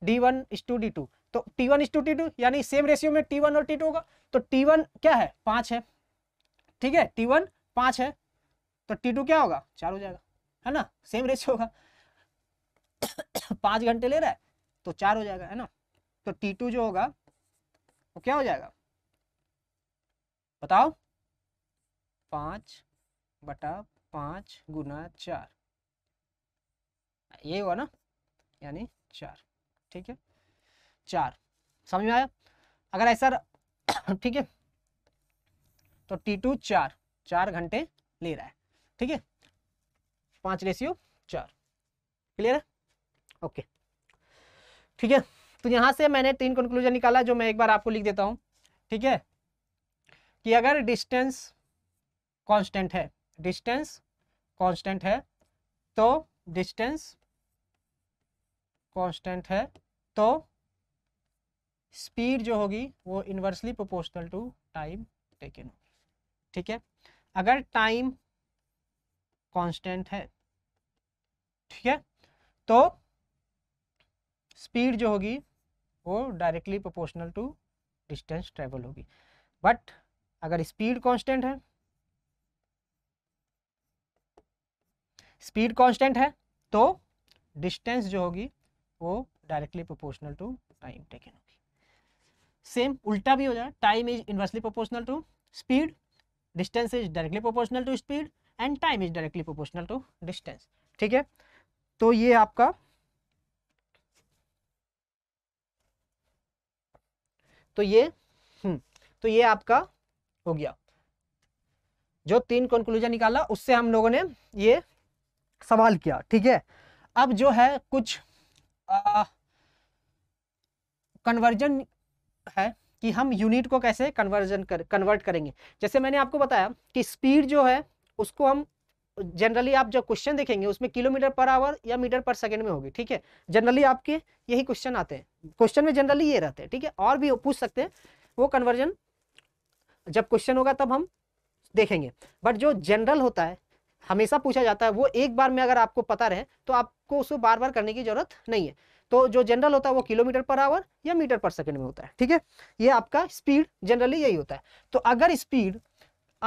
D one to D two तो T one to T two यानी सेम रेशियो में टी वन और टी टू होगा तो टी वन क्या है पांच है ठीक है टी वन पांच है तो टी टू क्या होगा चार हो जाएगा है ना सेम रेशियो होगा पांच घंटे ले रहा है तो चार हो जाएगा है ना तो टी टू जो होगा वो क्या हो जाएगा बताओ पांच बटा पांच गुना चार यही हुआ ना यानी चार ठीक है चार समझ में आया अगर ऐसा ठीक है तो टी टू चार चार घंटे ले रहा है ठीक है पांच रेशियो चार क्लियर है ओके ठीक है तो यहां से मैंने तीन कंक्लूजन निकाला जो मैं एक बार आपको लिख देता हूं ठीक है कि अगर डिस्टेंस कांस्टेंट है डिस्टेंस कांस्टेंट है तो डिस्टेंस कांस्टेंट है तो स्पीड जो होगी वो inversely proportional to time taken ठीक है अगर टाइम कांस्टेंट है ठीक है तो स्पीड जो होगी वो directly proportional to distance travel होगी बट अगर स्पीड कांस्टेंट है स्पीड कांस्टेंट है तो डिस्टेंस जो होगी वो directly proportional to time taken होगी सेम उल्टा भी हो जाए time is inversely proportional to speed distance is directly proportional to speed and time is directly proportional to distance ठीक है तो ये आपका तो ये हम्म, तो ये आपका हो गया जो तीन कंक्लूजन निकाला उससे हम लोगों ने ये सवाल किया ठीक है अब जो है कुछ कन्वर्जन है कि हम यूनिट को कैसे कन्वर्जन कर कन्वर्ट करेंगे जैसे मैंने आपको बताया कि स्पीड जो है उसको हम जनरली आप जो क्वेश्चन देखेंगे उसमें किलोमीटर पर आवर या मीटर पर सेकंड में होगी ठीक है जनरली आपके यही क्वेश्चन आते हैं क्वेश्चन में जनरली ये रहते हैं ठीक है और भी पूछ सकते हैं वो कन्वर्जन जब क्वेश्चन होगा तब हम देखेंगे बट जो जनरल होता है हमेशा पूछा जाता है वो एक बार में अगर आपको पता रहे तो आपको उसको बार बार करने की जरूरत नहीं है तो जो जनरल होता है वो किलोमीटर पर आवर या मीटर पर सेकंड में होता है ठीक है ये आपका स्पीड जनरली यही होता है तो अगर स्पीड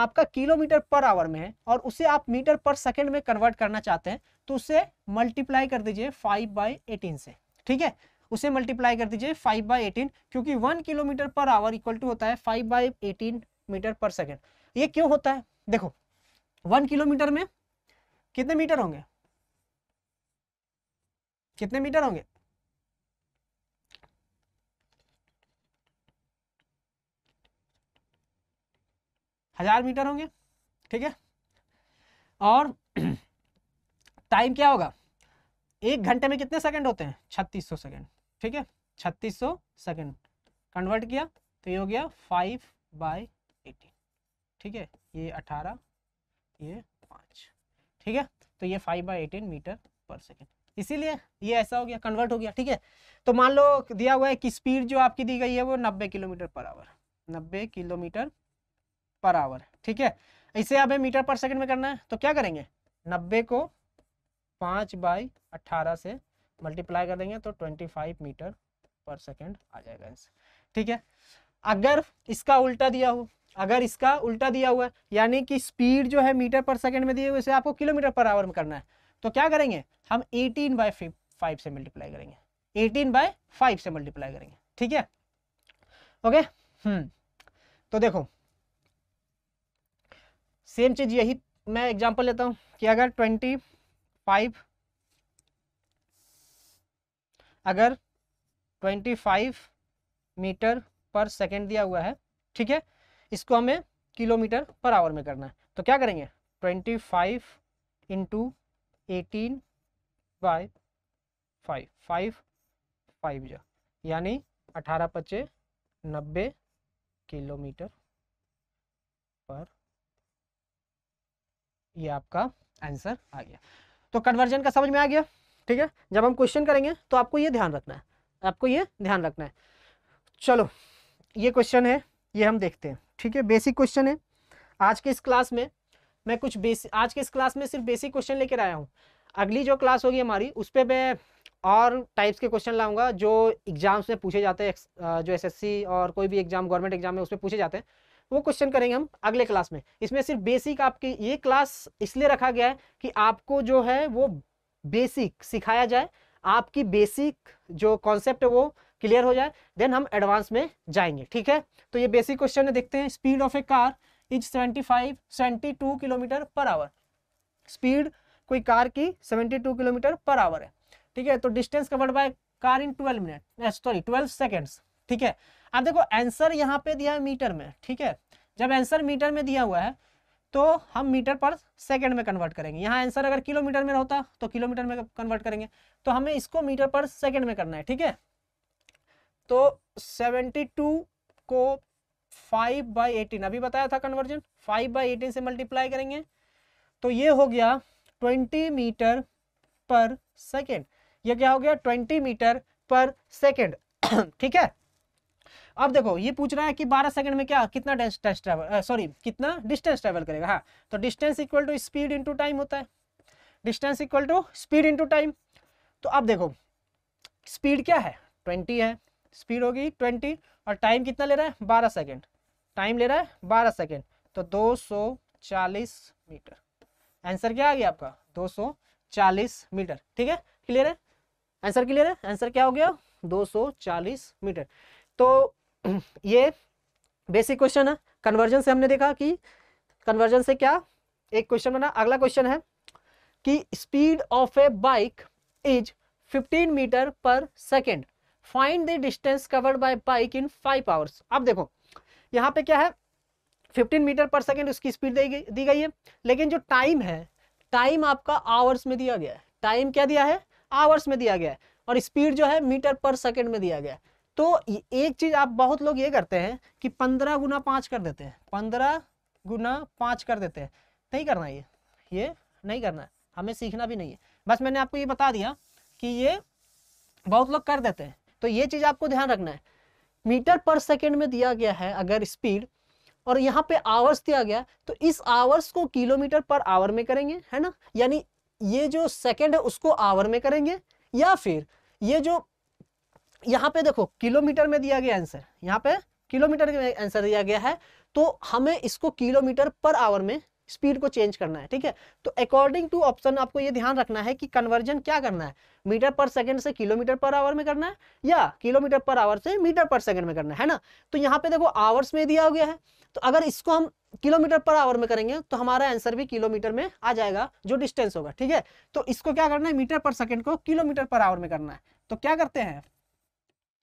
आपका किलोमीटर पर आवर में है और उसे आप मीटर पर सेकंड में कन्वर्ट करना चाहते हैं तो उसे मल्टीप्लाई कर दीजिए फाइव बाई एटीन से ठीक है उसे मल्टीप्लाई कर दीजिए फाइव बाई एटीन क्योंकि one kilometre per hour equal to होता है five by eighteen metre per second ये क्यों होता है देखो वन किलोमीटर में कितने मीटर होंगे कितने मीटर होंगे हजार मीटर होंगे ठीक है और टाइम क्या होगा एक घंटे में कितने सेकंड होते हैं 3600 सेकंड ठीक है 3600 सेकंड कन्वर्ट किया तो ये हो गया 5 बाई एटीन ठीक है ये अठारह ये पाँच ठीक है तो ये five by eighteen metre per second इसीलिए ये ऐसा हो गया कन्वर्ट हो गया ठीक है तो मान लो दिया हुआ है कि स्पीड जो आपकी दी गई है वो नब्बे किलोमीटर पर आवर नब्बे किलोमीटर पर आवर ठीक है इसे हमें मीटर पर सेकंड में करना है तो क्या करेंगे नब्बे को पाँच बाई अट्ठारह से मल्टीप्लाई कर देंगे तो twenty five metre per second आ जाएगा ठीक है अगर इसका उल्टा दिया हो अगर इसका उल्टा दिया हुआ है यानी कि स्पीड जो है मीटर पर सेकंड में दिए हुए इसे आपको किलोमीटर पर आवर में करना है तो क्या करेंगे हम 18 बाय फाइव से मल्टीप्लाई करेंगे 18 बाय फाइव से मल्टीप्लाई करेंगे ठीक है ओके हम्म hmm. तो देखो सेम चीज यही मैं एग्जांपल लेता हूं कि अगर ट्वेंटी फाइव अगर twenty five metre per second दिया हुआ है ठीक है इसको हमें किलोमीटर पर आवर में करना है तो क्या करेंगे twenty five into eighteen by five five five जा यानी अठारह पच्चे नब्बे किलोमीटर पर ये आपका आंसर आ गया तो कन्वर्जन का समझ में आ गया ठीक है जब हम क्वेश्चन करेंगे तो आपको ये ध्यान रखना है आपको ये ध्यान रखना है चलो ये क्वेश्चन है ये हम देखते हैं ठीक है बेसिक क्वेश्चन है आज के इस क्लास में मैं कुछ बेसिक आज के इस क्लास में सिर्फ बेसिक क्वेश्चन लेकर आया हूँ अगली जो क्लास होगी हमारी उस पर मैं और टाइप्स के क्वेश्चन लाऊंगा जो एग्जाम्स में पूछे जाते हैं जो एसएससी और कोई भी एग्जाम गवर्नमेंट एग्जाम में उसमें पूछे जाते हैं वो क्वेश्चन करेंगे हम अगले क्लास में इसमें सिर्फ बेसिक आपकी ये क्लास इसलिए रखा गया है कि आपको जो है वो बेसिक सिखाया जाए आपकी बेसिक जो कॉन्सेप्ट है वो क्लियर हो जाए देन हम एडवांस में जाएंगे ठीक है तो ये बेसिक क्वेश्चन है देखते हैं speed of a car is 75 72 kilometre per hour speed कोई कार की 72 किलोमीटर पर आवर है ठीक है तो distance covered by car in 12 minute sorry 12 seconds ठीक है अब देखो आंसर यहाँ पे दिया है मीटर में ठीक है जब आंसर मीटर में दिया हुआ है तो हम मीटर पर सेकंड में कन्वर्ट करेंगे यहाँ आंसर अगर किलोमीटर में होता तो किलोमीटर में कन्वर्ट करेंगे तो हमें इसको मीटर पर सेकंड में करना है ठीक है तो 72 को 5 बाई एटीन अभी बताया था कन्वर्जन 5 बाई एटीन से मल्टीप्लाई करेंगे तो ये हो गया 20 मीटर पर सेकेंड ये क्या हो गया 20 मीटर पर सेकेंड ठीक है अब देखो ये पूछ रहा है कि 12 सेकंड में क्या कितना डिस्टेंस सॉरी कितना डिस्टेंस ट्रेवल करेगा हाँ तो distance equal to speed into time होता है distance equal to speed into time तो अब देखो स्पीड क्या है 20 है स्पीड होगी ट्वेंटी और टाइम कितना ले रहा है बारह सेकेंड टाइम ले रहा है बारह सेकेंड तो दो सौ चालीस मीटर आंसर क्या आ गया आपका दो सौ चालीस मीटर ठीक है क्लियर है आंसर क्लियर है आंसर क्या हो गया दो सौ चालीस मीटर तो ये बेसिक क्वेश्चन है कन्वर्जन से हमने देखा कि कन्वर्जन से क्या एक क्वेश्चन बना अगला क्वेश्चन है कि speed of a bike is 15 metre per second find the distance covered by bike in five hours अब देखो यहाँ पे क्या है 15 मीटर पर सेकेंड उसकी स्पीड दी गई है लेकिन जो टाइम है टाइम आपका आवर्स में दिया गया है टाइम क्या दिया है आवर्स में दिया गया है और स्पीड जो है मीटर पर सेकेंड में दिया गया है तो एक चीज आप बहुत लोग ये करते हैं कि पंद्रह गुना पाँच कर देते हैं पंद्रह गुना पाँच कर देते हैं नहीं करना ये ये नहीं करना है हमें सीखना भी नहीं है बस मैंने आपको ये बता दिया कि ये बहुत लोग कर देते हैं तो ये चीज आपको ध्यान रखना है मीटर पर सेकेंड में दिया गया है अगर स्पीड और यहाँ पे आवर्स दिया गया तो इस आवर्स को किलोमीटर पर आवर में करेंगे है ना यानी ये जो सेकेंड है उसको आवर में करेंगे या फिर ये जो यहाँ पे देखो किलोमीटर में दिया गया आंसर यहाँ पे किलोमीटर में आंसर दिया गया है तो हमें इसको किलोमीटर पर आवर में स्पीड को चेंज करना है ठीक है तो अकॉर्डिंग टू ऑप्शन आपको ये ध्यान रखना है कि कन्वर्जन क्या करना है मीटर पर सेकंड से किलोमीटर पर आवर में करना है या किलोमीटर पर आवर से मीटर पर सेकंड में करना है ना तो यहाँ पे देखो आवर्स में दिया गया है तो अगर इसको हम किलोमीटर पर आवर में करेंगे तो हमारा आंसर भी किलोमीटर में आ जाएगा जो डिस्टेंस होगा ठीक है तो इसको क्या करना है मीटर पर सेकेंड को किलोमीटर पर आवर में करना है तो क्या करते हैं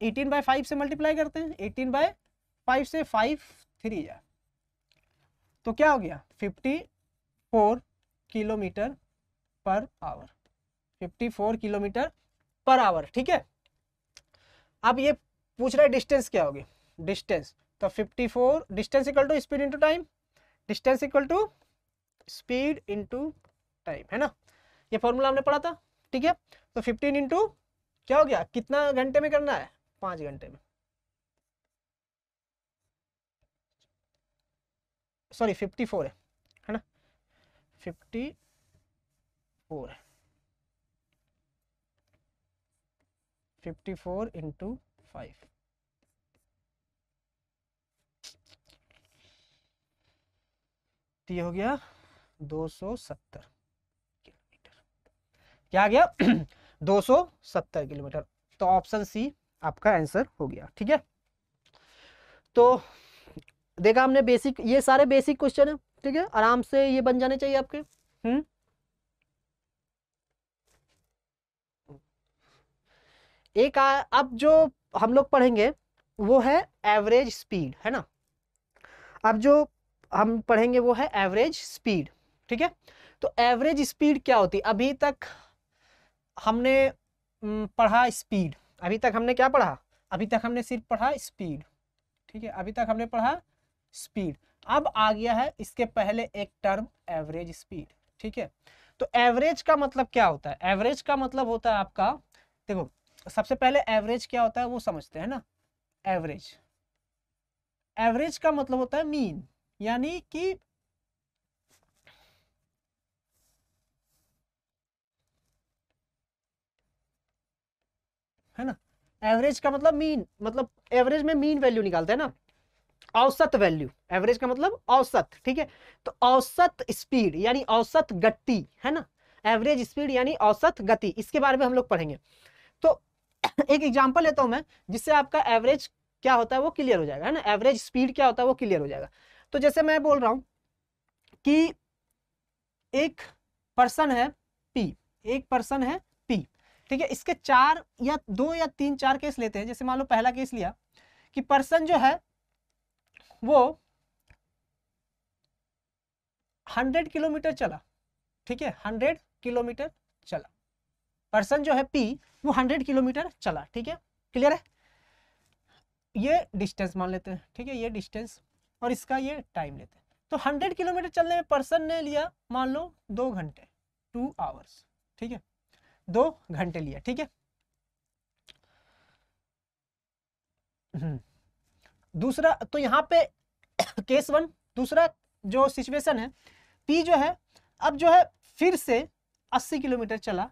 एटीन बाय फाइव से मल्टीप्लाई करते हैं एटीन बाय से फाइव थ्री या तो क्या हो गया 54 kilometre per our 54 kilometre per hour ठीक है अब ये पूछ रहा है डिस्टेंस क्या होगी डिस्टेंस तो 54 distance equal to speed into time distance equal to speed into time है ना ये फॉर्मूला हमने पढ़ा था ठीक है तो 15 इंटू क्या हो गया कितना घंटे में करना है पांच घंटे में सॉरी फिफ्टी फोर है है ना फिफ्टी फोर है फिफ्टी फोर इंटू फाइव हो गया दो सौ सत्तर किलोमीटर क्या आ गया दो सौ सत्तर किलोमीटर तो ऑप्शन सी आपका आंसर हो गया ठीक है तो देखा हमने बेसिक ये सारे बेसिक क्वेश्चन है ठीक है आराम से ये बन जाने चाहिए आपके हम्म एक आ, अब जो हम लोग पढ़ेंगे वो है एवरेज स्पीड है ना अब जो हम पढ़ेंगे वो है एवरेज स्पीड ठीक है तो एवरेज स्पीड क्या होती अभी तक हमने पढ़ा स्पीड अभी तक हमने क्या पढ़ा अभी तक हमने सिर्फ पढ़ा स्पीड ठीक है अभी तक हमने पढ़ा स्पीड अब आ गया है इसके पहले एक टर्म एवरेज स्पीड ठीक है तो एवरेज का मतलब क्या होता है एवरेज का मतलब होता है आपका देखो सबसे पहले एवरेज क्या होता है वो समझते हैं ना एवरेज एवरेज का मतलब होता है मीन यानी कि है ना एवरेज का मतलब मीन मतलब एवरेज में मीन वैल्यू निकालते हैं ना औसत वैल्यू एवरेज का मतलब औसत ठीक है तो औसत स्पीड यानी औसत गति है ना एवरेज स्पीड यानी औसत गति इसके बारे में हम लोग पढ़ेंगे तो एक एग्जांपल लेता हूं मैं जिससे आपका एवरेज क्या होता है वो क्लियर हो जाएगा है ना एवरेज स्पीड क्या होता है वो क्लियर हो जाएगा तो जैसे मैं बोल रहा हूं कि एक पर्सन है पी एक पर्सन है पी ठीक है इसके चार या दो या तीन चार केस लेते हैं जैसे मान लो पहला केस लिया कि पर्सन जो है वो हंड्रेड किलोमीटर चला ठीक है हंड्रेड किलोमीटर चला पर्सन जो है पी वो हंड्रेड किलोमीटर चला ठीक है क्लियर है ये डिस्टेंस मान लेते हैं ठीक है ये डिस्टेंस और इसका ये टाइम लेते हैं तो हंड्रेड किलोमीटर चलने में पर्सन ने लिया मान लो दो घंटे टू आवर्स ठीक है दो घंटे लिया ठीक है हम्म। दूसरा तो यहाँ पे केस वन दूसरा जो सिचुएशन है पी जो है अब जो है फिर से 80 किलोमीटर चला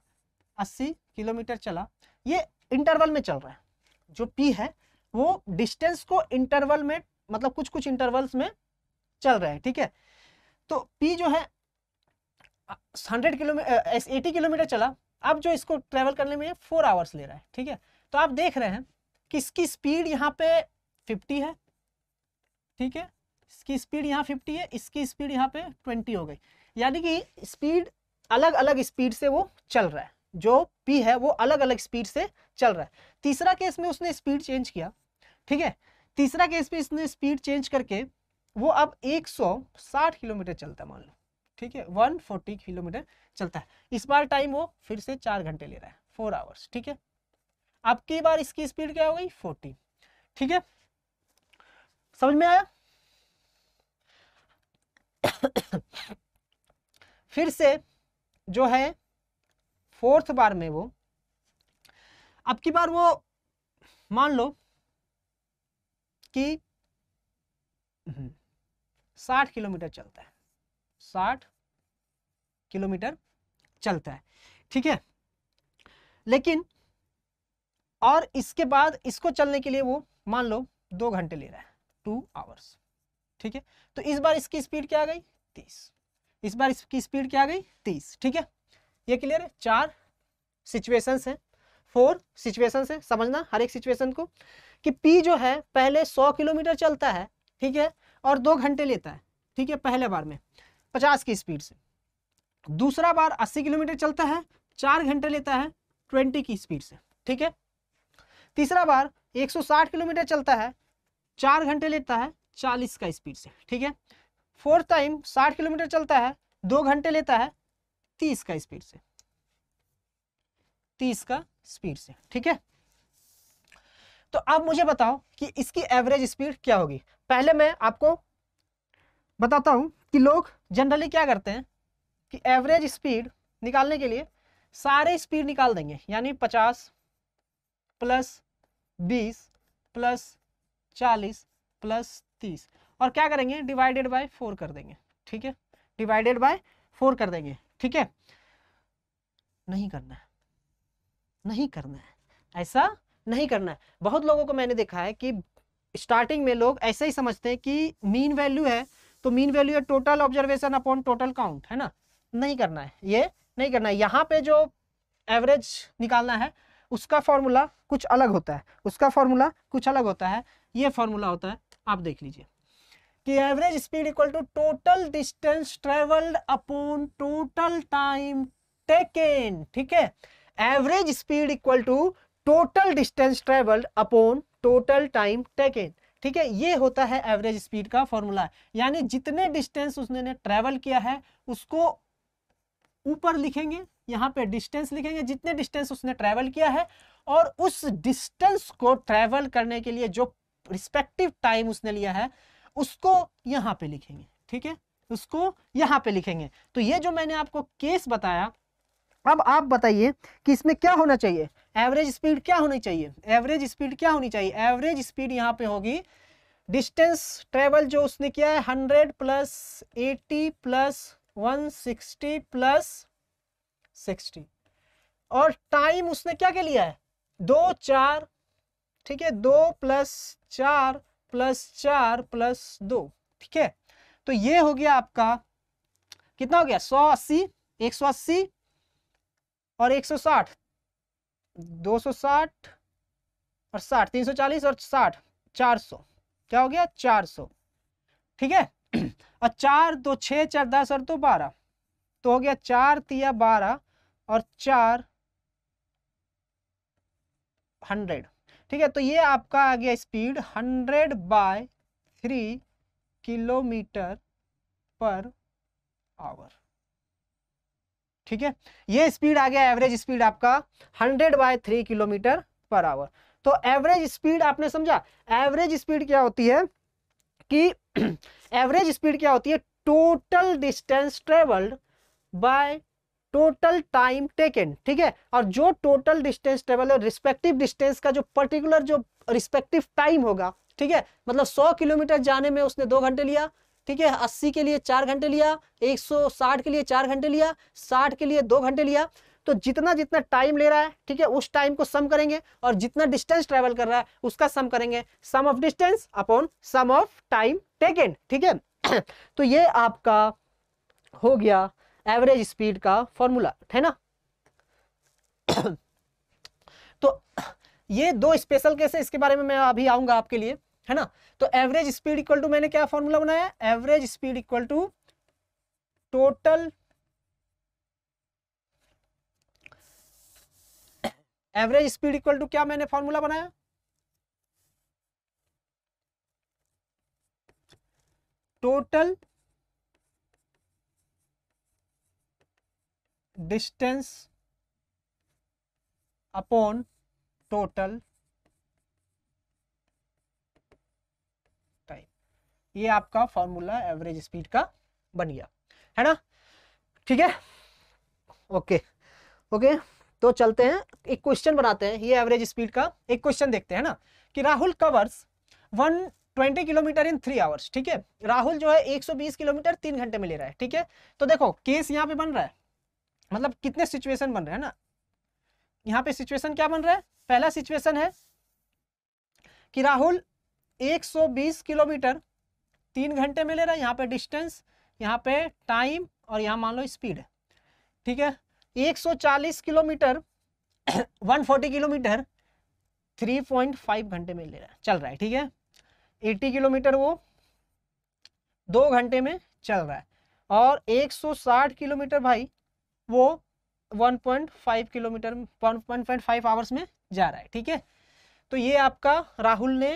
80 किलोमीटर चला ये इंटरवल में चल रहा है जो पी है वो डिस्टेंस को इंटरवल में मतलब कुछ कुछ इंटरवल्स में चल रहा है ठीक है तो पी जो है हंड्रेड किलोमीटर एटी किलोमीटर चला अब जो इसको ट्रेवल करने में फोर आवर्स ले रहा है ठीक है तो आप देख रहे हैं कि इसकी स्पीड यहाँ पे फिफ्टी है ठीक है इसकी स्पीड यहाँ फिफ्टी है इसकी स्पीड यहाँ पे ट्वेंटी हो गई यानी कि स्पीड अलग अलग स्पीड से वो चल रहा है जो पी है वो अलग अलग स्पीड से चल रहा है तीसरा केस में उसने स्पीड चेंज किया ठीक है तीसरा केस में इसने स्पीड चेंज करके वो अब 160 किलोमीटर चलता है मान लो ठीक है 140 किलोमीटर चलता है इस बार टाइम वो फिर से चार घंटे ले रहा है फोर आवर्स ठीक है अब की बार इसकी स्पीड क्या हो गई फोर्टी ठीक है समझ में आया फिर से जो है फोर्थ बार में वो अब की बार वो मान लो कि साठ किलोमीटर चलता है साठ किलोमीटर चलता है ठीक है लेकिन और इसके बाद इसको चलने के लिए वो मान लो दो घंटे ले रहा है टू आवर्स ठीक है तो इस बार इसकी स्पीड क्या आ गई तीस इस बार इसकी स्पीड क्या आ गई तीस ठीक है ये क्लियर है चार सिचुएशन है फोर सिचुएशन है समझना हर एक सिचुएशन को कि पी जो है पहले सौ किलोमीटर चलता है ठीक है और दो घंटे लेता है ठीक है पहले बार में पचास की स्पीड से दूसरा बार अस्सी किलोमीटर चलता है चार घंटे लेता है ट्वेंटी की स्पीड से ठीक है तीसरा बार एक सौ साठ किलोमीटर चलता है चार घंटे लेता है चालीस का स्पीड से ठीक है फोर्थ टाइम साठ किलोमीटर चलता है दो घंटे लेता है तीस का स्पीड से तीस का स्पीड से ठीक है तो अब मुझे बताओ कि इसकी एवरेज स्पीड क्या होगी पहले मैं आपको बताता हूं कि लोग जनरली क्या करते हैं कि एवरेज स्पीड निकालने के लिए सारे स्पीड निकाल देंगे यानी पचास प्लस बीस प्लस चालीस प्लस तीस और क्या करेंगे डिवाइडेड बाय फोर कर देंगे ठीक है डिवाइडेड बाय फोर कर देंगे ठीक है नहीं करना है नहीं करना है ऐसा नहीं करना है बहुत लोगों को मैंने देखा है कि स्टार्टिंग में लोग ऐसे ही समझते हैं कि मीन वैल्यू है तो मीन वैल्यू है total observation upon total count है ना नहीं करना है ये नहीं करना है यहाँ पे जो एवरेज निकालना है उसका फॉर्मूला कुछ अलग होता है उसका फॉर्मूला कुछ अलग होता है ये फॉर्मूला होता है आप देख लीजिए कि average speed equal to total distance travelled upon total time taken ठीक है average speed equal to total distance travelled upon total time taken ठीक है ये होता है एवरेज स्पीड का फॉर्मूला यानी जितने डिस्टेंस उसने ट्रेवल किया है उसको ऊपर लिखेंगे यहाँ पे डिस्टेंस लिखेंगे जितने डिस्टेंस उसने ट्रैवल किया है और उस डिस्टेंस को ट्रैवल करने के लिए जो रिस्पेक्टिव टाइम उसने लिया है उसको यहाँ पे लिखेंगे ठीक है उसको यहाँ पे लिखेंगे तो ये जो मैंने आपको केस बताया अब आप बताइए कि इसमें क्या होना चाहिए एवरेज स्पीड क्या होनी चाहिए एवरेज स्पीड क्या होनी चाहिए एवरेज स्पीड यहाँ पे होगी डिस्टेंस ट्रेवल जो उसने किया है hundred plus eighty plus one sixty plus sixty और टाइम उसने क्या क्या लिया है दो चार ठीक है दो प्लस चार प्लस चार प्लस दो ठीक है तो ये हो गया आपका कितना हो गया सौ अस्सी एक सौ अस्सी और एक सौ साठ दो सौ साठ और साठ तीन सौ चालीस और साठ चार सौ क्या हो गया चार सौ ठीक है और चार दो छः चार दस और दो बारह तो हो गया चार तिया बारह और चार हंड्रेड ठीक है तो ये आपका आ गया speed hundred by three kilometre per hour ठीक है ये स्पीड आ गया एवरेज स्पीड आपका hundred by three kilometre per hour तो एवरेज स्पीड आपने समझा एवरेज स्पीड क्या होती है कि एवरेज स्पीड क्या होती है total distance travelled by total time taken ठीक है और जो टोटल डिस्टेंस ट्रेवल है रिस्पेक्टिव डिस्टेंस का जो पर्टिकुलर जो रिस्पेक्टिव टाइम होगा ठीक है मतलब सौ किलोमीटर जाने में उसने दो घंटे लिया ठीक है अस्सी के लिए चार घंटे लिया एक सौ साठ के लिए चार घंटे लिया साठ के लिए दो घंटे लिया तो जितना जितना टाइम ले रहा है ठीक है उस टाइम को सम करेंगे और जितना डिस्टेंस ट्रेवल कर रहा है उसका सम करेंगे sum of distance upon sum of time taken ठीक है तो ये आपका हो गया एवरेज स्पीड का फॉर्मूला है ना तो ये दो स्पेशल केस है इसके बारे में मैं अभी आऊंगा आपके लिए है ना तो एवरेज स्पीड इक्वल टू मैंने क्या फॉर्मूला बनाया average speed equal to total average speed equal to क्या मैंने फॉर्मूला बनाया total distance upon total time ये आपका फॉर्मूला एवरेज स्पीड का बन गया है ना ठीक है ओके ओके तो चलते हैं एक क्वेश्चन बनाते हैं ये एवरेज स्पीड का एक क्वेश्चन देखते हैं ना कि Rahul covers 120 kilometre in three hours ठीक है राहुल जो है 120 किलोमीटर तीन घंटे में ले रहा है ठीक है तो देखो केस यहाँ पे बन रहा है मतलब कितने सिचुएशन बन रहे हैं ना यहाँ पे सिचुएशन क्या बन रहा है पहला सिचुएशन है कि राहुल 120 किलोमीटर तीन घंटे में ले रहा है यहाँ पे डिस्टेंस यहाँ पे टाइम और यहाँ मान लो स्पीड ठीक है 140 किलोमीटर 140 किलोमीटर 3.5 घंटे में ले रहा है चल रहा है ठीक है 80 किलोमीटर वो दो घंटे में चल रहा है और 160 किलोमीटर भाई वो 1.5 किलोमीटर 1.5 आवर्स में जा रहा है ठीक है तो ये आपका राहुल ने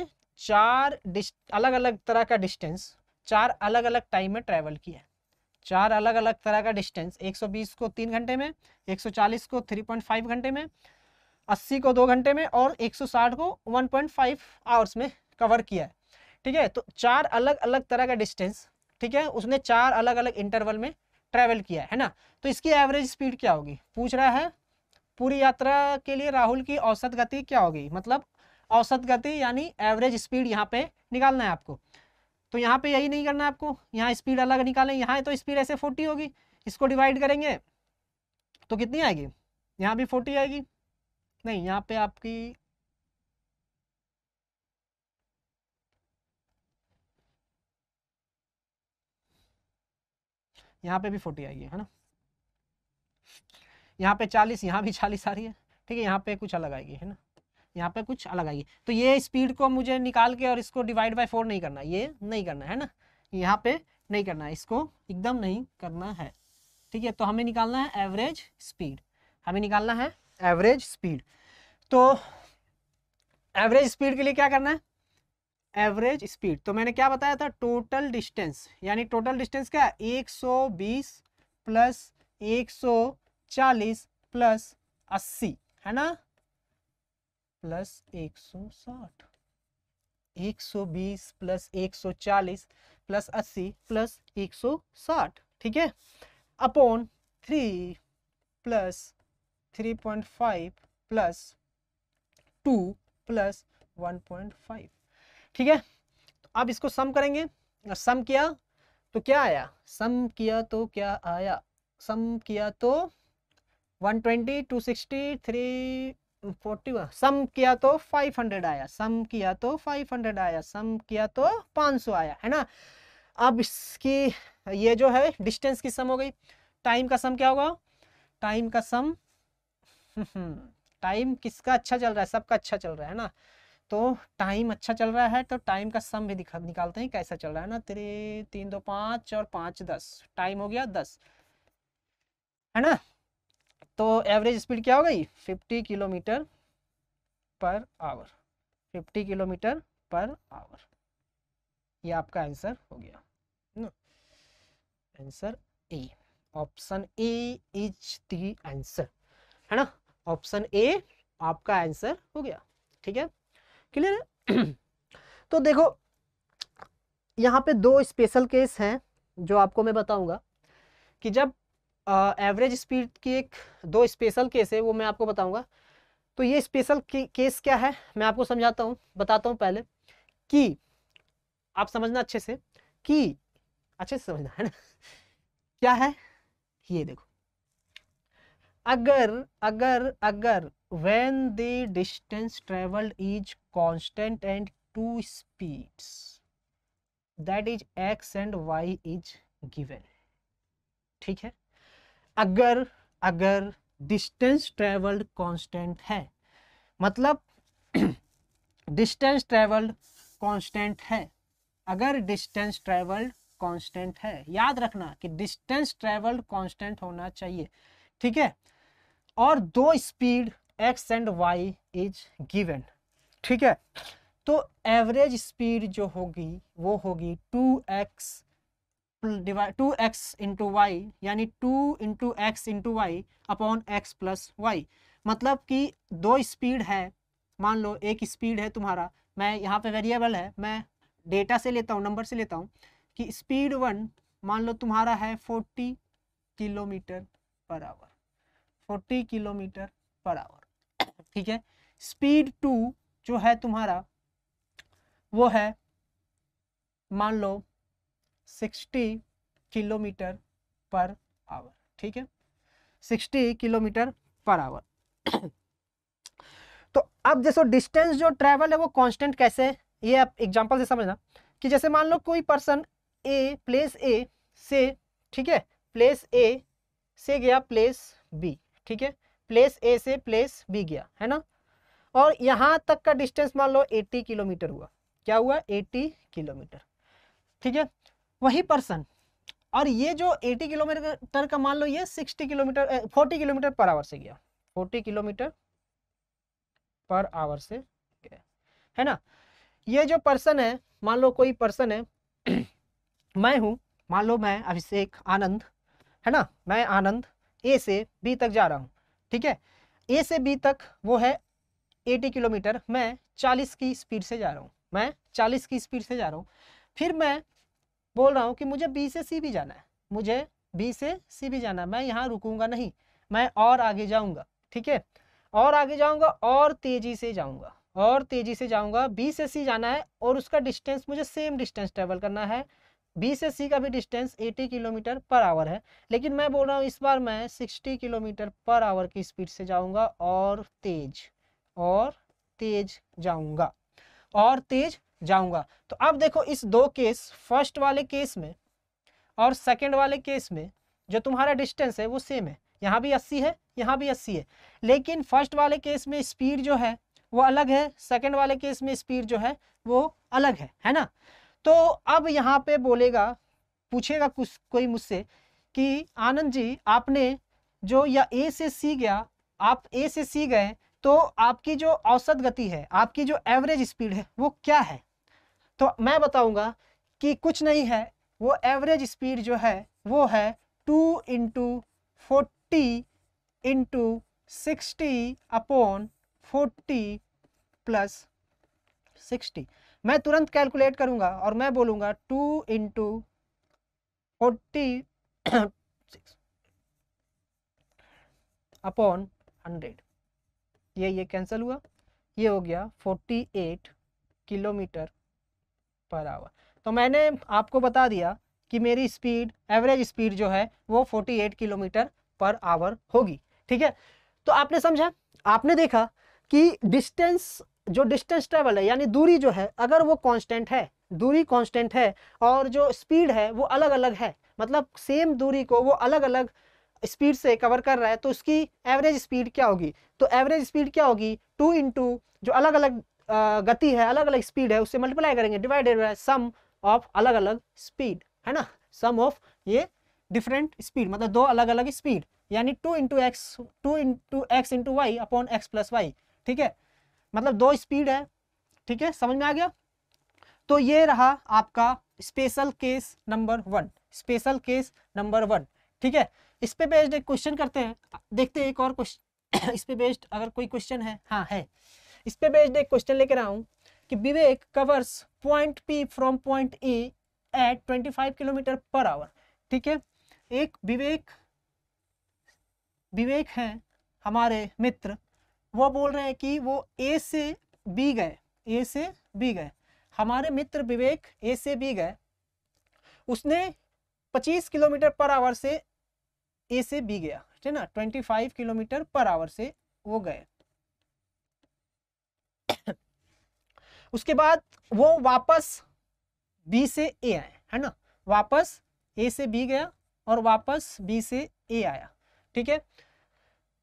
चार अलग अलग तरह का डिस्टेंस चार अलग अलग टाइम में ट्रेवल किया चार अलग अलग तरह का डिस्टेंस 120 को तीन घंटे में 140 को 3.5 घंटे में 80 को दो घंटे में और 160 को 1.5 आवर्स में कवर किया है ठीक है तो चार अलग अलग तरह का डिस्टेंस ठीक है उसने चार अलग अलग इंटरवल में ट्रेवल किया है ना तो इसकी एवरेज स्पीड क्या होगी पूछ रहा है पूरी यात्रा के लिए राहुल की औसत गति क्या होगी मतलब औसत गति यानी एवरेज स्पीड यहाँ पे निकालना है आपको तो यहाँ पे यही नहीं करना है आपको यहाँ स्पीड अलग निकालें यहाँ तो स्पीड ऐसे फोर्टी होगी इसको डिवाइड करेंगे तो कितनी आएगी यहाँ भी फोर्टी आएगी नहीं यहाँ पे आपकी यहाँ पे भी फोर्टी आई है ना यहाँ पे चालीस यहाँ भी चालीस आ रही है ठीक है यहाँ पे कुछ अलग आएगी है ना यहाँ पे कुछ अलग आएगी तो ये स्पीड को मुझे निकाल के और इसको डिवाइड बाय फोर नहीं करना ये नहीं करना है ना यहाँ पे नहीं करना है इसको एकदम नहीं करना है ठीक है तो हमें निकालना है एवरेज स्पीड हमें निकालना है एवरेज स्पीड तो एवरेज स्पीड के लिए क्या करना है एवरेज स्पीड तो मैंने क्या बताया था टोटल डिस्टेंस यानी टोटल डिस्टेंस क्या 120 प्लस 140 प्लस 80 है ना प्लस 160 120 प्लस 140 प्लस 80 प्लस 160 ठीक है अपॉन 3 प्लस 3.5 प्लस 2 प्लस 1.5 ठीक है तो अब इसको सम करेंगे सम किया तो क्या आया सम किया तो क्या आया सम किया तो 120, 260, 340 सम किया तो 500 आया सम किया तो 500 आया सम किया तो 500 आया है ना अब इसकी ये जो है डिस्टेंस की सम हो गई टाइम का सम क्या होगा टाइम का सम टाइम किसका अच्छा चल रहा है सबका अच्छा चल रहा है ना तो टाइम अच्छा चल रहा है तो टाइम का सम भी दिखा निकालते हैं कैसा चल रहा है ना तेरे तीन दो पाँच और पाँच दस टाइम हो गया दस है ना तो एवरेज स्पीड क्या हो गई fifty kilometre per hour fifty kilometre per hour ये आपका आंसर हो गया ना answer A option A is the answer है ना ऑप्शन ए आपका आंसर हो गया ठीक है क्लियर है तो देखो यहाँ पे दो स्पेशल केस हैं जो आपको मैं बताऊंगा कि जब एवरेज स्पीड की एक दो स्पेशल केस है वो मैं आपको बताऊंगा तो ये स्पेशल केस क्या है मैं आपको समझाता हूँ बताता हूँ पहले कि आप समझना अच्छे से कि अच्छे से समझना है ना क्या है ये देखो अगर अगर अगर when the distance travelled is constant and two speeds that is x and y is given ठीक है अगर अगर डिस्टेंस ट्रेवल्ड कांस्टेंट है मतलब डिस्टेंस ट्रेवल्ड कांस्टेंट है अगर डिस्टेंस ट्रेवल्ड कांस्टेंट है याद रखना कि डिस्टेंस ट्रेवल्ड कांस्टेंट होना चाहिए ठीक है और दो speed X and Y is given ठीक है तो एवरेज स्पीड जो होगी वो होगी two X two X into Y यानी two into X into Y upon X plus Y मतलब कि दो स्पीड है मान लो एक स्पीड है तुम्हारा मैं यहाँ पे वेरिएबल है मैं डेटा से लेता हूँ नंबर से लेता हूँ कि स्पीड वन मान लो तुम्हारा है forty kilometre per hour forty kilometre per hour ठीक है स्पीड टू जो है तुम्हारा वो है मान लो सिक्सटी किलोमीटर पर आवर ठीक है सिक्सटी किलोमीटर पर आवर तो अब जैसे डिस्टेंस जो ट्रैवल है वो कांस्टेंट कैसे है ये आप एग्जांपल से समझना कि जैसे मान लो कोई पर्सन ए प्लेस ए से ठीक है प्लेस ए से गया प्लेस बी ठीक है प्लेस ए से प्लेस बी गया है ना और यहाँ तक का डिस्टेंस मान लो 80 किलोमीटर हुआ क्या हुआ 80 किलोमीटर ठीक है वही पर्सन और ये जो 80 किलोमीटर का मान लो ये 60 किलोमीटर 40 किलोमीटर पर आवर से गया 40 किलोमीटर पर आवर से गया है ना ये जो पर्सन है मान लो कोई पर्सन है मैं हूँ मान लो मैं अभिषेक आनंद है ना मैं आनंद ए से बी तक जा रहा हूँ ठीक है ए से बी तक वो है 80 किलोमीटर मैं 40 की स्पीड से जा रहा हूँ मैं 40 की स्पीड से जा रहा हूँ फिर मैं बोल रहा हूँ कि मुझे बी से सी भी जाना है मुझे बी से सी भी जाना है मैं यहाँ रुकूंगा नहीं मैं और आगे जाऊँगा ठीक है और आगे जाऊँगा और तेज़ी से जाऊँगा और तेज़ी से जाऊँगा बी से सी जाना है और उसका डिस्टेंस मुझे सेम डिस्टेंस ट्रेवल करना है बी से सी का भी डिस्टेंस 80 किलोमीटर पर आवर है लेकिन मैं बोल रहा हूँ इस बार मैं 60 किलोमीटर पर आवर की स्पीड से जाऊँगा और तेज़ और तेज जाऊंगा और तेज जाऊंगा तो अब देखो इस दो केस फर्स्ट वाले केस में और सेकंड वाले केस में जो तुम्हारा डिस्टेंस है वो सेम है यहाँ भी अस्सी है यहाँ भी अस्सी है लेकिन फर्स्ट वाले केस में स्पीड जो है वो अलग है सेकेंड वाले केस में स्पीड जो है वो अलग है है ना तो अब यहाँ पे बोलेगा पूछेगा कुछ कोई मुझसे कि आनंद जी आपने जो या ए से सी गया आप ए से सी गए तो आपकी जो औसत गति है आपकी जो एवरेज स्पीड है वो क्या है तो मैं बताऊंगा कि कुछ नहीं है वो एवरेज स्पीड जो है वो है two into forty into sixty upon forty plus sixty मैं तुरंत कैलकुलेट करूंगा और मैं बोलूंगा two into forty upon hundred ये ये कैंसिल हुआ ये हो गया 48 किलोमीटर पर आवर तो मैंने आपको बता दिया कि मेरी स्पीड एवरेज स्पीड जो है वो 48 किलोमीटर पर आवर होगी ठीक है तो आपने समझा आपने देखा कि डिस्टेंस जो डिस्टेंस ट्रेवल है यानी दूरी जो है अगर वो कांस्टेंट है दूरी कांस्टेंट है और जो स्पीड है वो अलग अलग है मतलब सेम दूरी को वो अलग अलग स्पीड से कवर कर रहा है तो उसकी एवरेज स्पीड क्या होगी तो एवरेज स्पीड क्या होगी टू इंटू जो अलग अलग गति है अलग अलग स्पीड है उससे मल्टीप्लाई करेंगे डिवाइडेड बाय सम ऑफ अलग अलग स्पीड है ना सम ऑफ ये डिफरेंट स्पीड मतलब दो अलग अलग स्पीड यानी two into X two into X into Y upon X plus Y ठीक है मतलब दो स्पीड है ठीक है समझ में आ गया तो ये रहा आपका special case number one special case number one ठीक है इस पे बेस्ड एक क्वेश्चन करते हैं देखते हैं एक और क्वेश्चन इस पे बेस्ड अगर कोई क्वेश्चन है हाँ है इस पे बेस्ड एक क्वेश्चन लेकर आऊँ कि Vivek covers point P from point A at 25 kilometre per hour ठीक है एक विवेक विवेक हैं हमारे मित्र वो बोल रहे हैं कि वो ए से बी गए ए से बी गए हमारे मित्र विवेक ए से बी गए उसने 25 किलोमीटर पर आवर से ए से बी गया ठीक है ना फाइव किलोमीटर पर आवर से वो गए उसके बाद वो वापस बी से ए आए है ना वापस ए से बी गया और वापस बी से ए आया ठीक है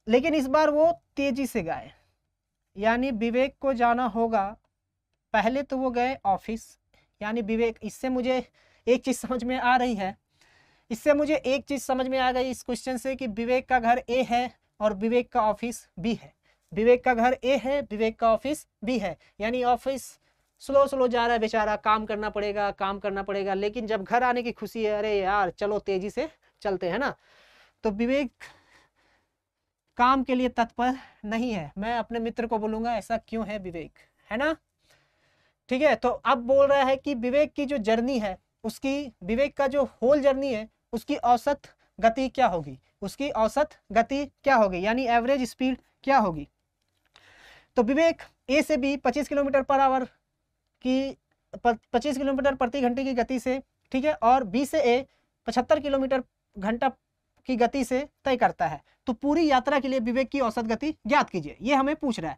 लेकिन इस बार वो तेजी से गए यानी विवेक को जाना होगा पहले तो वो गए ऑफिस यानी विवेक इससे मुझे एक चीज़ समझ में आ रही है इससे मुझे एक चीज़ समझ में आ गई इस क्वेश्चन से कि विवेक का घर ए है और विवेक का ऑफिस बी है विवेक का घर ए है विवेक का ऑफिस बी है यानी ऑफिस स्लो स्लो जा रहा है बेचारा काम करना पड़ेगा काम करना पड़ेगा लेकिन जब घर आने की खुशी है अरे यार चलो तेजी से चलते है ना तो विवेक काम के लिए तत्पर नहीं है मैं अपने मित्र को बोलूंगा ऐसा क्यों है विवेक है ना ठीक है तो अब बोल रहा है कि विवेक की जो जर्नी है उसकी विवेक का जो होल जर्नी है उसकी औसत गति क्या होगी उसकी औसत गति क्या होगी यानी एवरेज स्पीड क्या होगी तो विवेक ए से बी 25 किलोमीटर पर आवर की 25 किलोमीटर प्रति घंटे की गति से ठीक है और बी से ए 75 किलोमीटर घंटा की गति से तय करता है तो पूरी यात्रा के लिए विवेक की औसत गति ज्ञात कीजिए ये हमें पूछ रहा है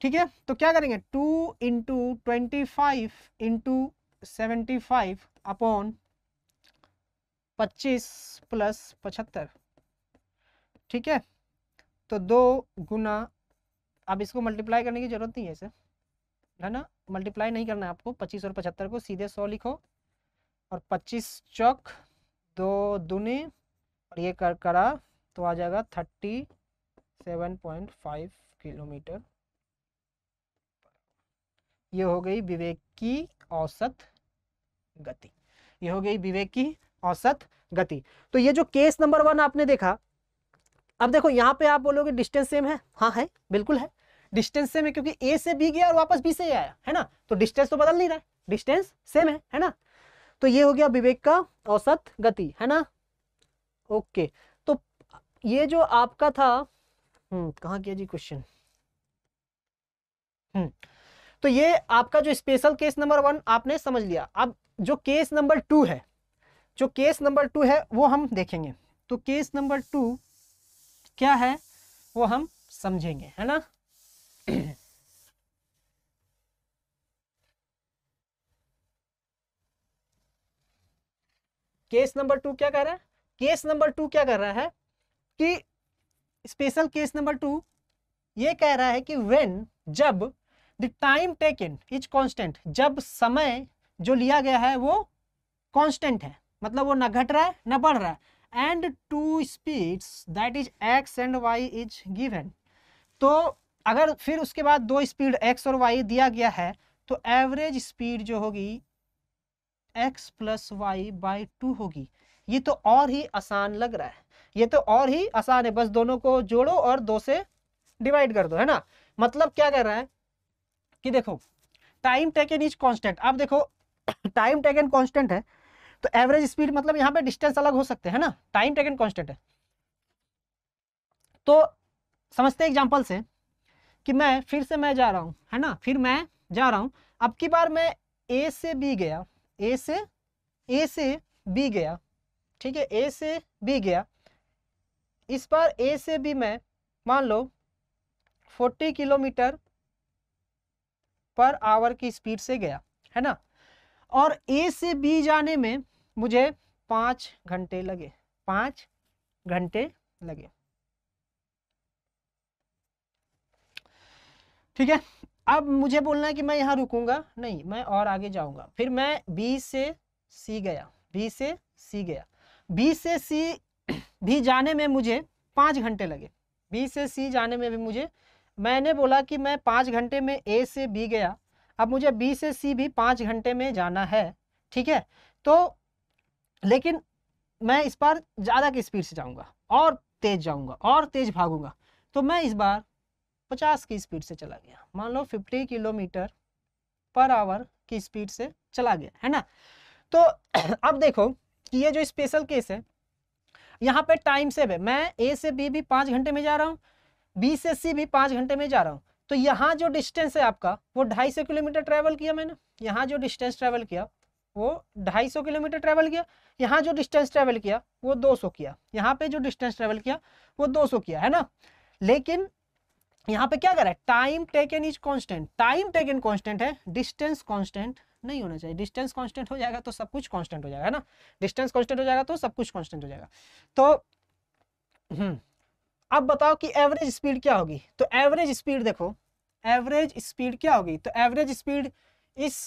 ठीक है तो क्या करेंगे two into twenty five into seventy five upon पच्चीस प्लस पचहत्तर ठीक है तो दो गुना अब इसको मल्टीप्लाई करने की ज़रूरत नहीं है इसे है ना मल्टीप्लाई नहीं करना है आपको पच्चीस और पचहत्तर को सीधे सौ लिखो और पच्चीस चौक दो दुने और ये कर करा तो आ जाएगा thirty seven point five kilometre ये हो गई विवेक की औसत गति ये हो गई विवेक की औसत गति तो ये जो केस नंबर वन आपने देखा अब देखो यहाँ पे आप बोलोगे डिस्टेंस सेम है हाँ है बिल्कुल है डिस्टेंस सेम है क्योंकि ए से बी गया और वापस बी से आया है ना तो डिस्टेंस तो बदल नहीं रहा है डिस्टेंस सेम है है ना तो ये हो गया विवेक का औसत गति है ना ओके तो ये जो आपका था हम्म कहाँ किया जी क्वेश्चन हम्म तो ये आपका जो स्पेशल केस नंबर वन आपने समझ लिया अब जो केस नंबर टू है जो केस नंबर टू है वो हम देखेंगे तो केस नंबर टू क्या है वो हम समझेंगे है ना केस नंबर टू क्या कह रहा है केस नंबर टू क्या कर रहा है कि स्पेशल केस नंबर टू ये कह रहा है कि व्हेन जब the time taken is constant जब समय जो लिया गया है वो कांस्टेंट है मतलब वो ना घट रहा है ना बढ़ रहा है and two speeds that is X and Y is given तो अगर फिर उसके बाद दो स्पीड एक्स और वाई दिया गया है तो एवरेज स्पीड जो होगी X plus Y by two होगी ये तो और ही आसान लग रहा है ये तो और ही आसान है बस दोनों को जोड़ो और दो से डिवाइड कर दो है ना मतलब क्या कर रहा है कि देखो टाइम टेकन इज कांस्टेंट अब देखो टाइम टेकन कांस्टेंट है तो एवरेज स्पीड मतलब यहाँ पे डिस्टेंस अलग हो सकते हैं ना टाइम टेकन कॉन्स्टेंट है तो समझते एग्जाम्पल से कि मैं फिर से मैं जा रहा हूँ है ना फिर मैं जा रहा हूँ अब की बार मैं ए से बी गया ए से ए से बी गया ठीक है ए से बी गया इस बार ए से बी मैं मान लो 40 किलोमीटर पर आवर की स्पीड से गया है ना और ए से बी जाने में मुझे पाँच घंटे लगे पाँच घंटे लगे ठीक है अब मुझे बोलना है कि मैं यहाँ रुकूंगा नहीं मैं और आगे जाऊंगा फिर मैं बी से सी गया बी से सी गया बी से सी भी जाने में मुझे पाँच घंटे लगे बी से सी जाने में भी मुझे मैंने बोला कि मैं पाँच घंटे में ए से बी गया अब मुझे बी से सी भी पाँच घंटे में जाना है ठीक है तो लेकिन मैं इस बार ज़्यादा की स्पीड से जाऊँगा और तेज़ जाऊँगा और तेज़ भागूंगा तो मैं इस बार पचास की स्पीड से चला गया मान लो फिफ्टी किलोमीटर पर आवर की स्पीड से चला गया है ना तो अब देखो कि ये जो स्पेशल केस है यहाँ पे टाइम सेव है मैं ए से बी भी पाँच घंटे में जा रहा हूँ बी से सी भी पाँच घंटे में जा रहा हूँ तो यहाँ जो डिस्टेंस है आपका वो ढाई सौ किलोमीटर ट्रैवल किया मैंने यहाँ जो डिस्टेंस ट्रैवल किया वो 250 किलोमीटर ट्रैवल किया यहाँ जो डिस्टेंस ट्रैवल किया वो 200 किया यहाँ पे जो डिस्टेंस ट्रैवल किया वो 200 किया है ना लेकिन यहाँ पे क्या करा है time taken is constant time taken constant है डिस्टेंस कांस्टेंट नहीं होना चाहिए डिस्टेंस कांस्टेंट हो जाएगा तो सब कुछ कॉन्स्टेंट हो जाएगा है ना डिस्टेंस कॉन्स्टेंट हो जाएगा तो सब कुछ कॉन्स्टेंट हो जाएगा तो हम्म, अब बताओ कि एवरेज स्पीड क्या होगी तो एवरेज स्पीड देखो एवरेज स्पीड क्या होगी तो एवरेज स्पीड इस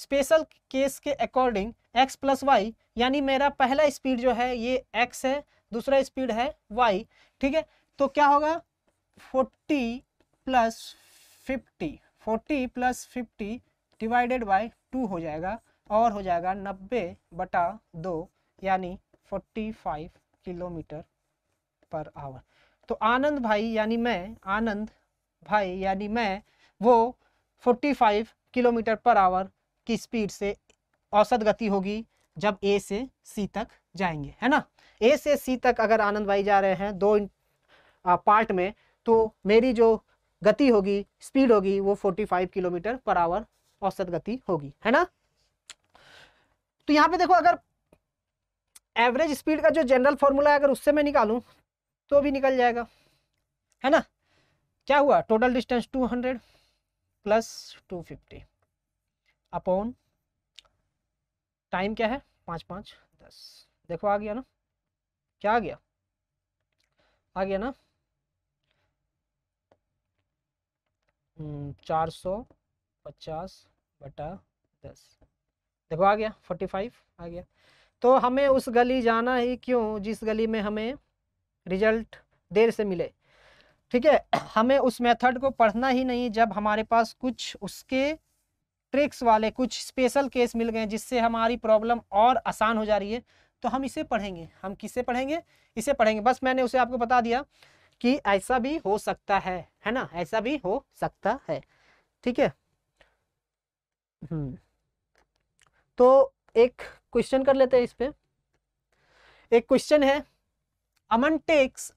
स्पेशल केस के अकॉर्डिंग x प्लस वाई यानी मेरा पहला स्पीड जो है ये x है दूसरा स्पीड है y ठीक है तो क्या होगा 40 plus 50 40 plus 50 divided by two हो जाएगा और हो जाएगा 90 बटा दो यानी 45 किलोमीटर पर आवर तो आनंद भाई यानी मैं आनंद भाई यानी मैं वो 45 किलोमीटर पर आवर की स्पीड से औसत गति होगी जब ए से सी तक जाएंगे है ना ए से सी तक अगर आनंद भाई जा रहे हैं दो पार्ट में तो मेरी जो गति होगी स्पीड होगी वो 45 किलोमीटर पर आवर औसत गति होगी है ना तो यहां पे देखो अगर एवरेज स्पीड का जो जनरल फॉर्मूला है अगर उससे मैं निकालू तो भी निकल जाएगा है ना क्या हुआ total distance 200 plus 250 upon time क्या है पाँच पाँच दस देखो आ गया ना क्या आ गया आ गया ना हम्म, चार सौ पचास बटा दस देखो आ गया फोर्टी फाइव आ गया तो हमें उस गली जाना ही क्यों जिस गली में हमें रिजल्ट देर से मिले ठीक है हमें उस मेथड को पढ़ना ही नहीं जब हमारे पास कुछ उसके ट्रिक्स वाले कुछ स्पेशल केस मिल गए जिससे हमारी प्रॉब्लम और आसान हो जा रही है तो हम इसे पढ़ेंगे हम किसे पढ़ेंगे इसे पढ़ेंगे बस मैंने उसे आपको बता दिया कि ऐसा भी हो सकता है है ना ऐसा भी हो सकता है ठीक है हम्म। तो एक क्वेश्चन कर लेते हैं इस पे एक क्वेश्चन है Aman takes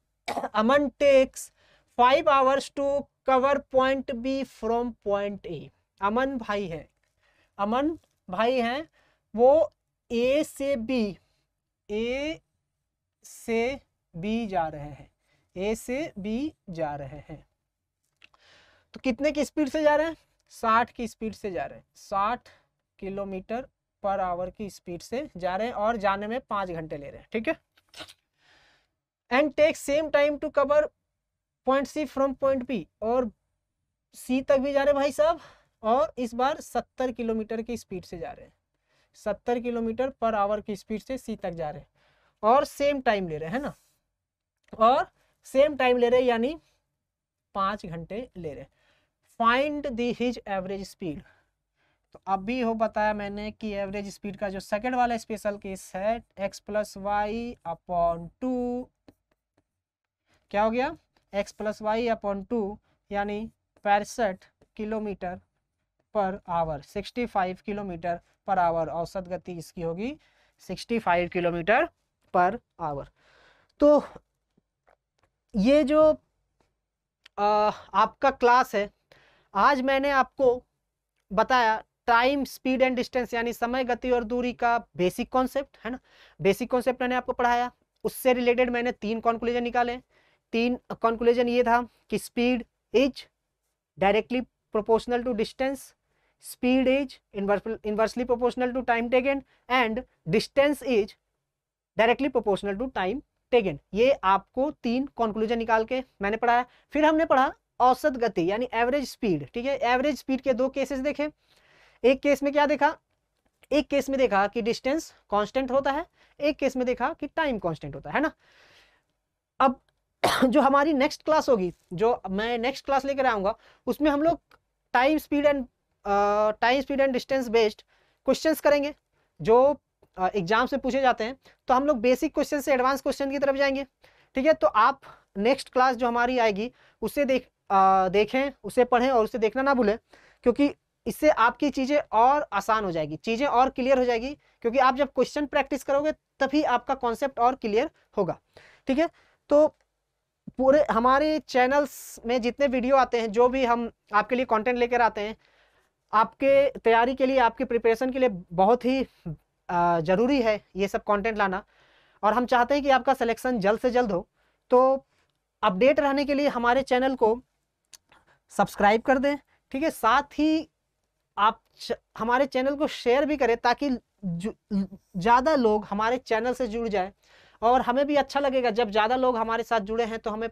Aman takes five hours to cover point B from point A Aman भाई है अमन भाई हैं वो ए से बी ए से बी जा रहे हैं ए से बी जा रहे हैं तो कितने की स्पीड से जा रहे हैं साठ की स्पीड से जा रहे हैं साठ किलोमीटर पर आवर की स्पीड से जा रहे हैं और जाने में पांच घंटे ले रहे हैं ठीक है and take same time to cover point C from point B और सी तक भी जा रहे हैं भाई साहब और इस बार सत्तर किलोमीटर की स्पीड से जा रहे हैं सत्तर किलोमीटर पर आवर की स्पीड से सी तक जा रहे हैं और सेम टाइम ले रहे हैं ना और सेम टाइम ले रहे हैं यानी पाँच घंटे ले रहे find the his average speed तो अभी हो बताया मैंने कि एवरेज स्पीड का जो सेकंड वाला स्पेशल केस है X plus Y upon two क्या हो गया X plus Y upon two यानी पैंसठ kilometre per our 65 kilometre per our औसत गति इसकी होगी 65 किलोमीटर पर आवर तो ये जो आ, आपका क्लास है आज मैंने आपको बताया टाइम स्पीड एंड डिस्टेंस यानी समय गति और दूरी का बेसिक कॉन्सेप्ट है ना बेसिक कॉन्सेप्ट मैंने आपको पढ़ाया उससे रिलेटेड मैंने तीन कॉन्क्लूजन निकाले तीन कॉन्क्लूजन ये था कि speed is directly proportional to distance speed is inversely proportional to time taken and distance is directly proportional to time taken ये आपको तीन कंक्लूजन निकाल के मैंने पढ़ाया फिर हमने पढ़ा औसत गति यानी एवरेज स्पीड ठीक है एवरेज स्पीड के दो केसेस देखे एक केस में क्या देखा एक केस में देखा कि डिस्टेंस कांस्टेंट होता है एक केस में देखा कि टाइम कांस्टेंट होता है ना अब जो हमारी नेक्स्ट क्लास होगी जो मैं नेक्स्ट क्लास लेकर आऊंगा उसमें हम लोग time speed and time speed and distance based questions करेंगे जो एग्जाम से पूछे जाते हैं तो हम लोग बेसिक क्वेश्चन से एडवांस क्वेश्चन की तरफ जाएंगे ठीक है तो आप नेक्स्ट क्लास जो हमारी आएगी उसे देख आ, देखें उसे पढ़ें और उसे देखना ना भूलें क्योंकि इससे आपकी चीज़ें और आसान हो जाएगी चीज़ें और क्लियर हो जाएगी क्योंकि आप जब क्वेश्चन प्रैक्टिस करोगे तभी आपका कॉन्सेप्ट और क्लियर होगा ठीक है तो पूरे हमारे चैनल्स में जितने वीडियो आते हैं जो भी हम आपके लिए कंटेंट लेकर आते हैं आपके तैयारी के लिए आपकी प्रिपरेशन के लिए बहुत ही ज़रूरी है ये सब कंटेंट लाना और हम चाहते हैं कि आपका सिलेक्शन जल्द से जल्द हो तो अपडेट रहने के लिए हमारे चैनल को सब्सक्राइब कर दें ठीक है साथ ही आप हमारे चैनल को शेयर भी करें ताकि ज़्यादा लोग हमारे चैनल से जुड़ जाए और हमें भी अच्छा लगेगा जब ज़्यादा लोग हमारे साथ जुड़े हैं तो हमें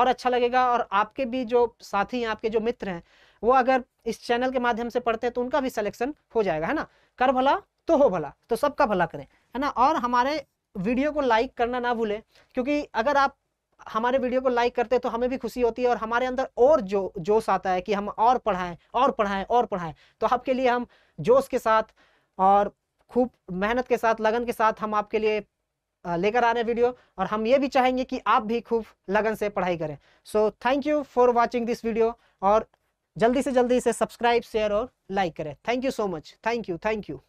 और अच्छा लगेगा और आपके भी जो साथी हैं आपके जो मित्र हैं वो अगर इस चैनल के माध्यम से पढ़ते हैं तो उनका भी सिलेक्शन हो जाएगा है ना कर भला तो हो भला तो सबका भला करें है ना और हमारे वीडियो को लाइक करना ना भूलें क्योंकि अगर आप हमारे वीडियो को लाइक करते हैं तो हमें भी खुशी होती है और हमारे अंदर और जो जोश आता है कि हम और पढ़ाएं और पढ़ाएं और पढ़ाएं तो आपके लिए हम जोश के साथ और खूब मेहनत के साथ लगन के साथ हम आपके लिए लेकर आ रहे हैं वीडियो और हम ये भी चाहेंगे कि आप भी खूब लगन से पढ़ाई करें so thank you for watching this video और जल्दी से जल्दी इसे सब्सक्राइब शेयर और लाइक करें thank you so much thank you thank you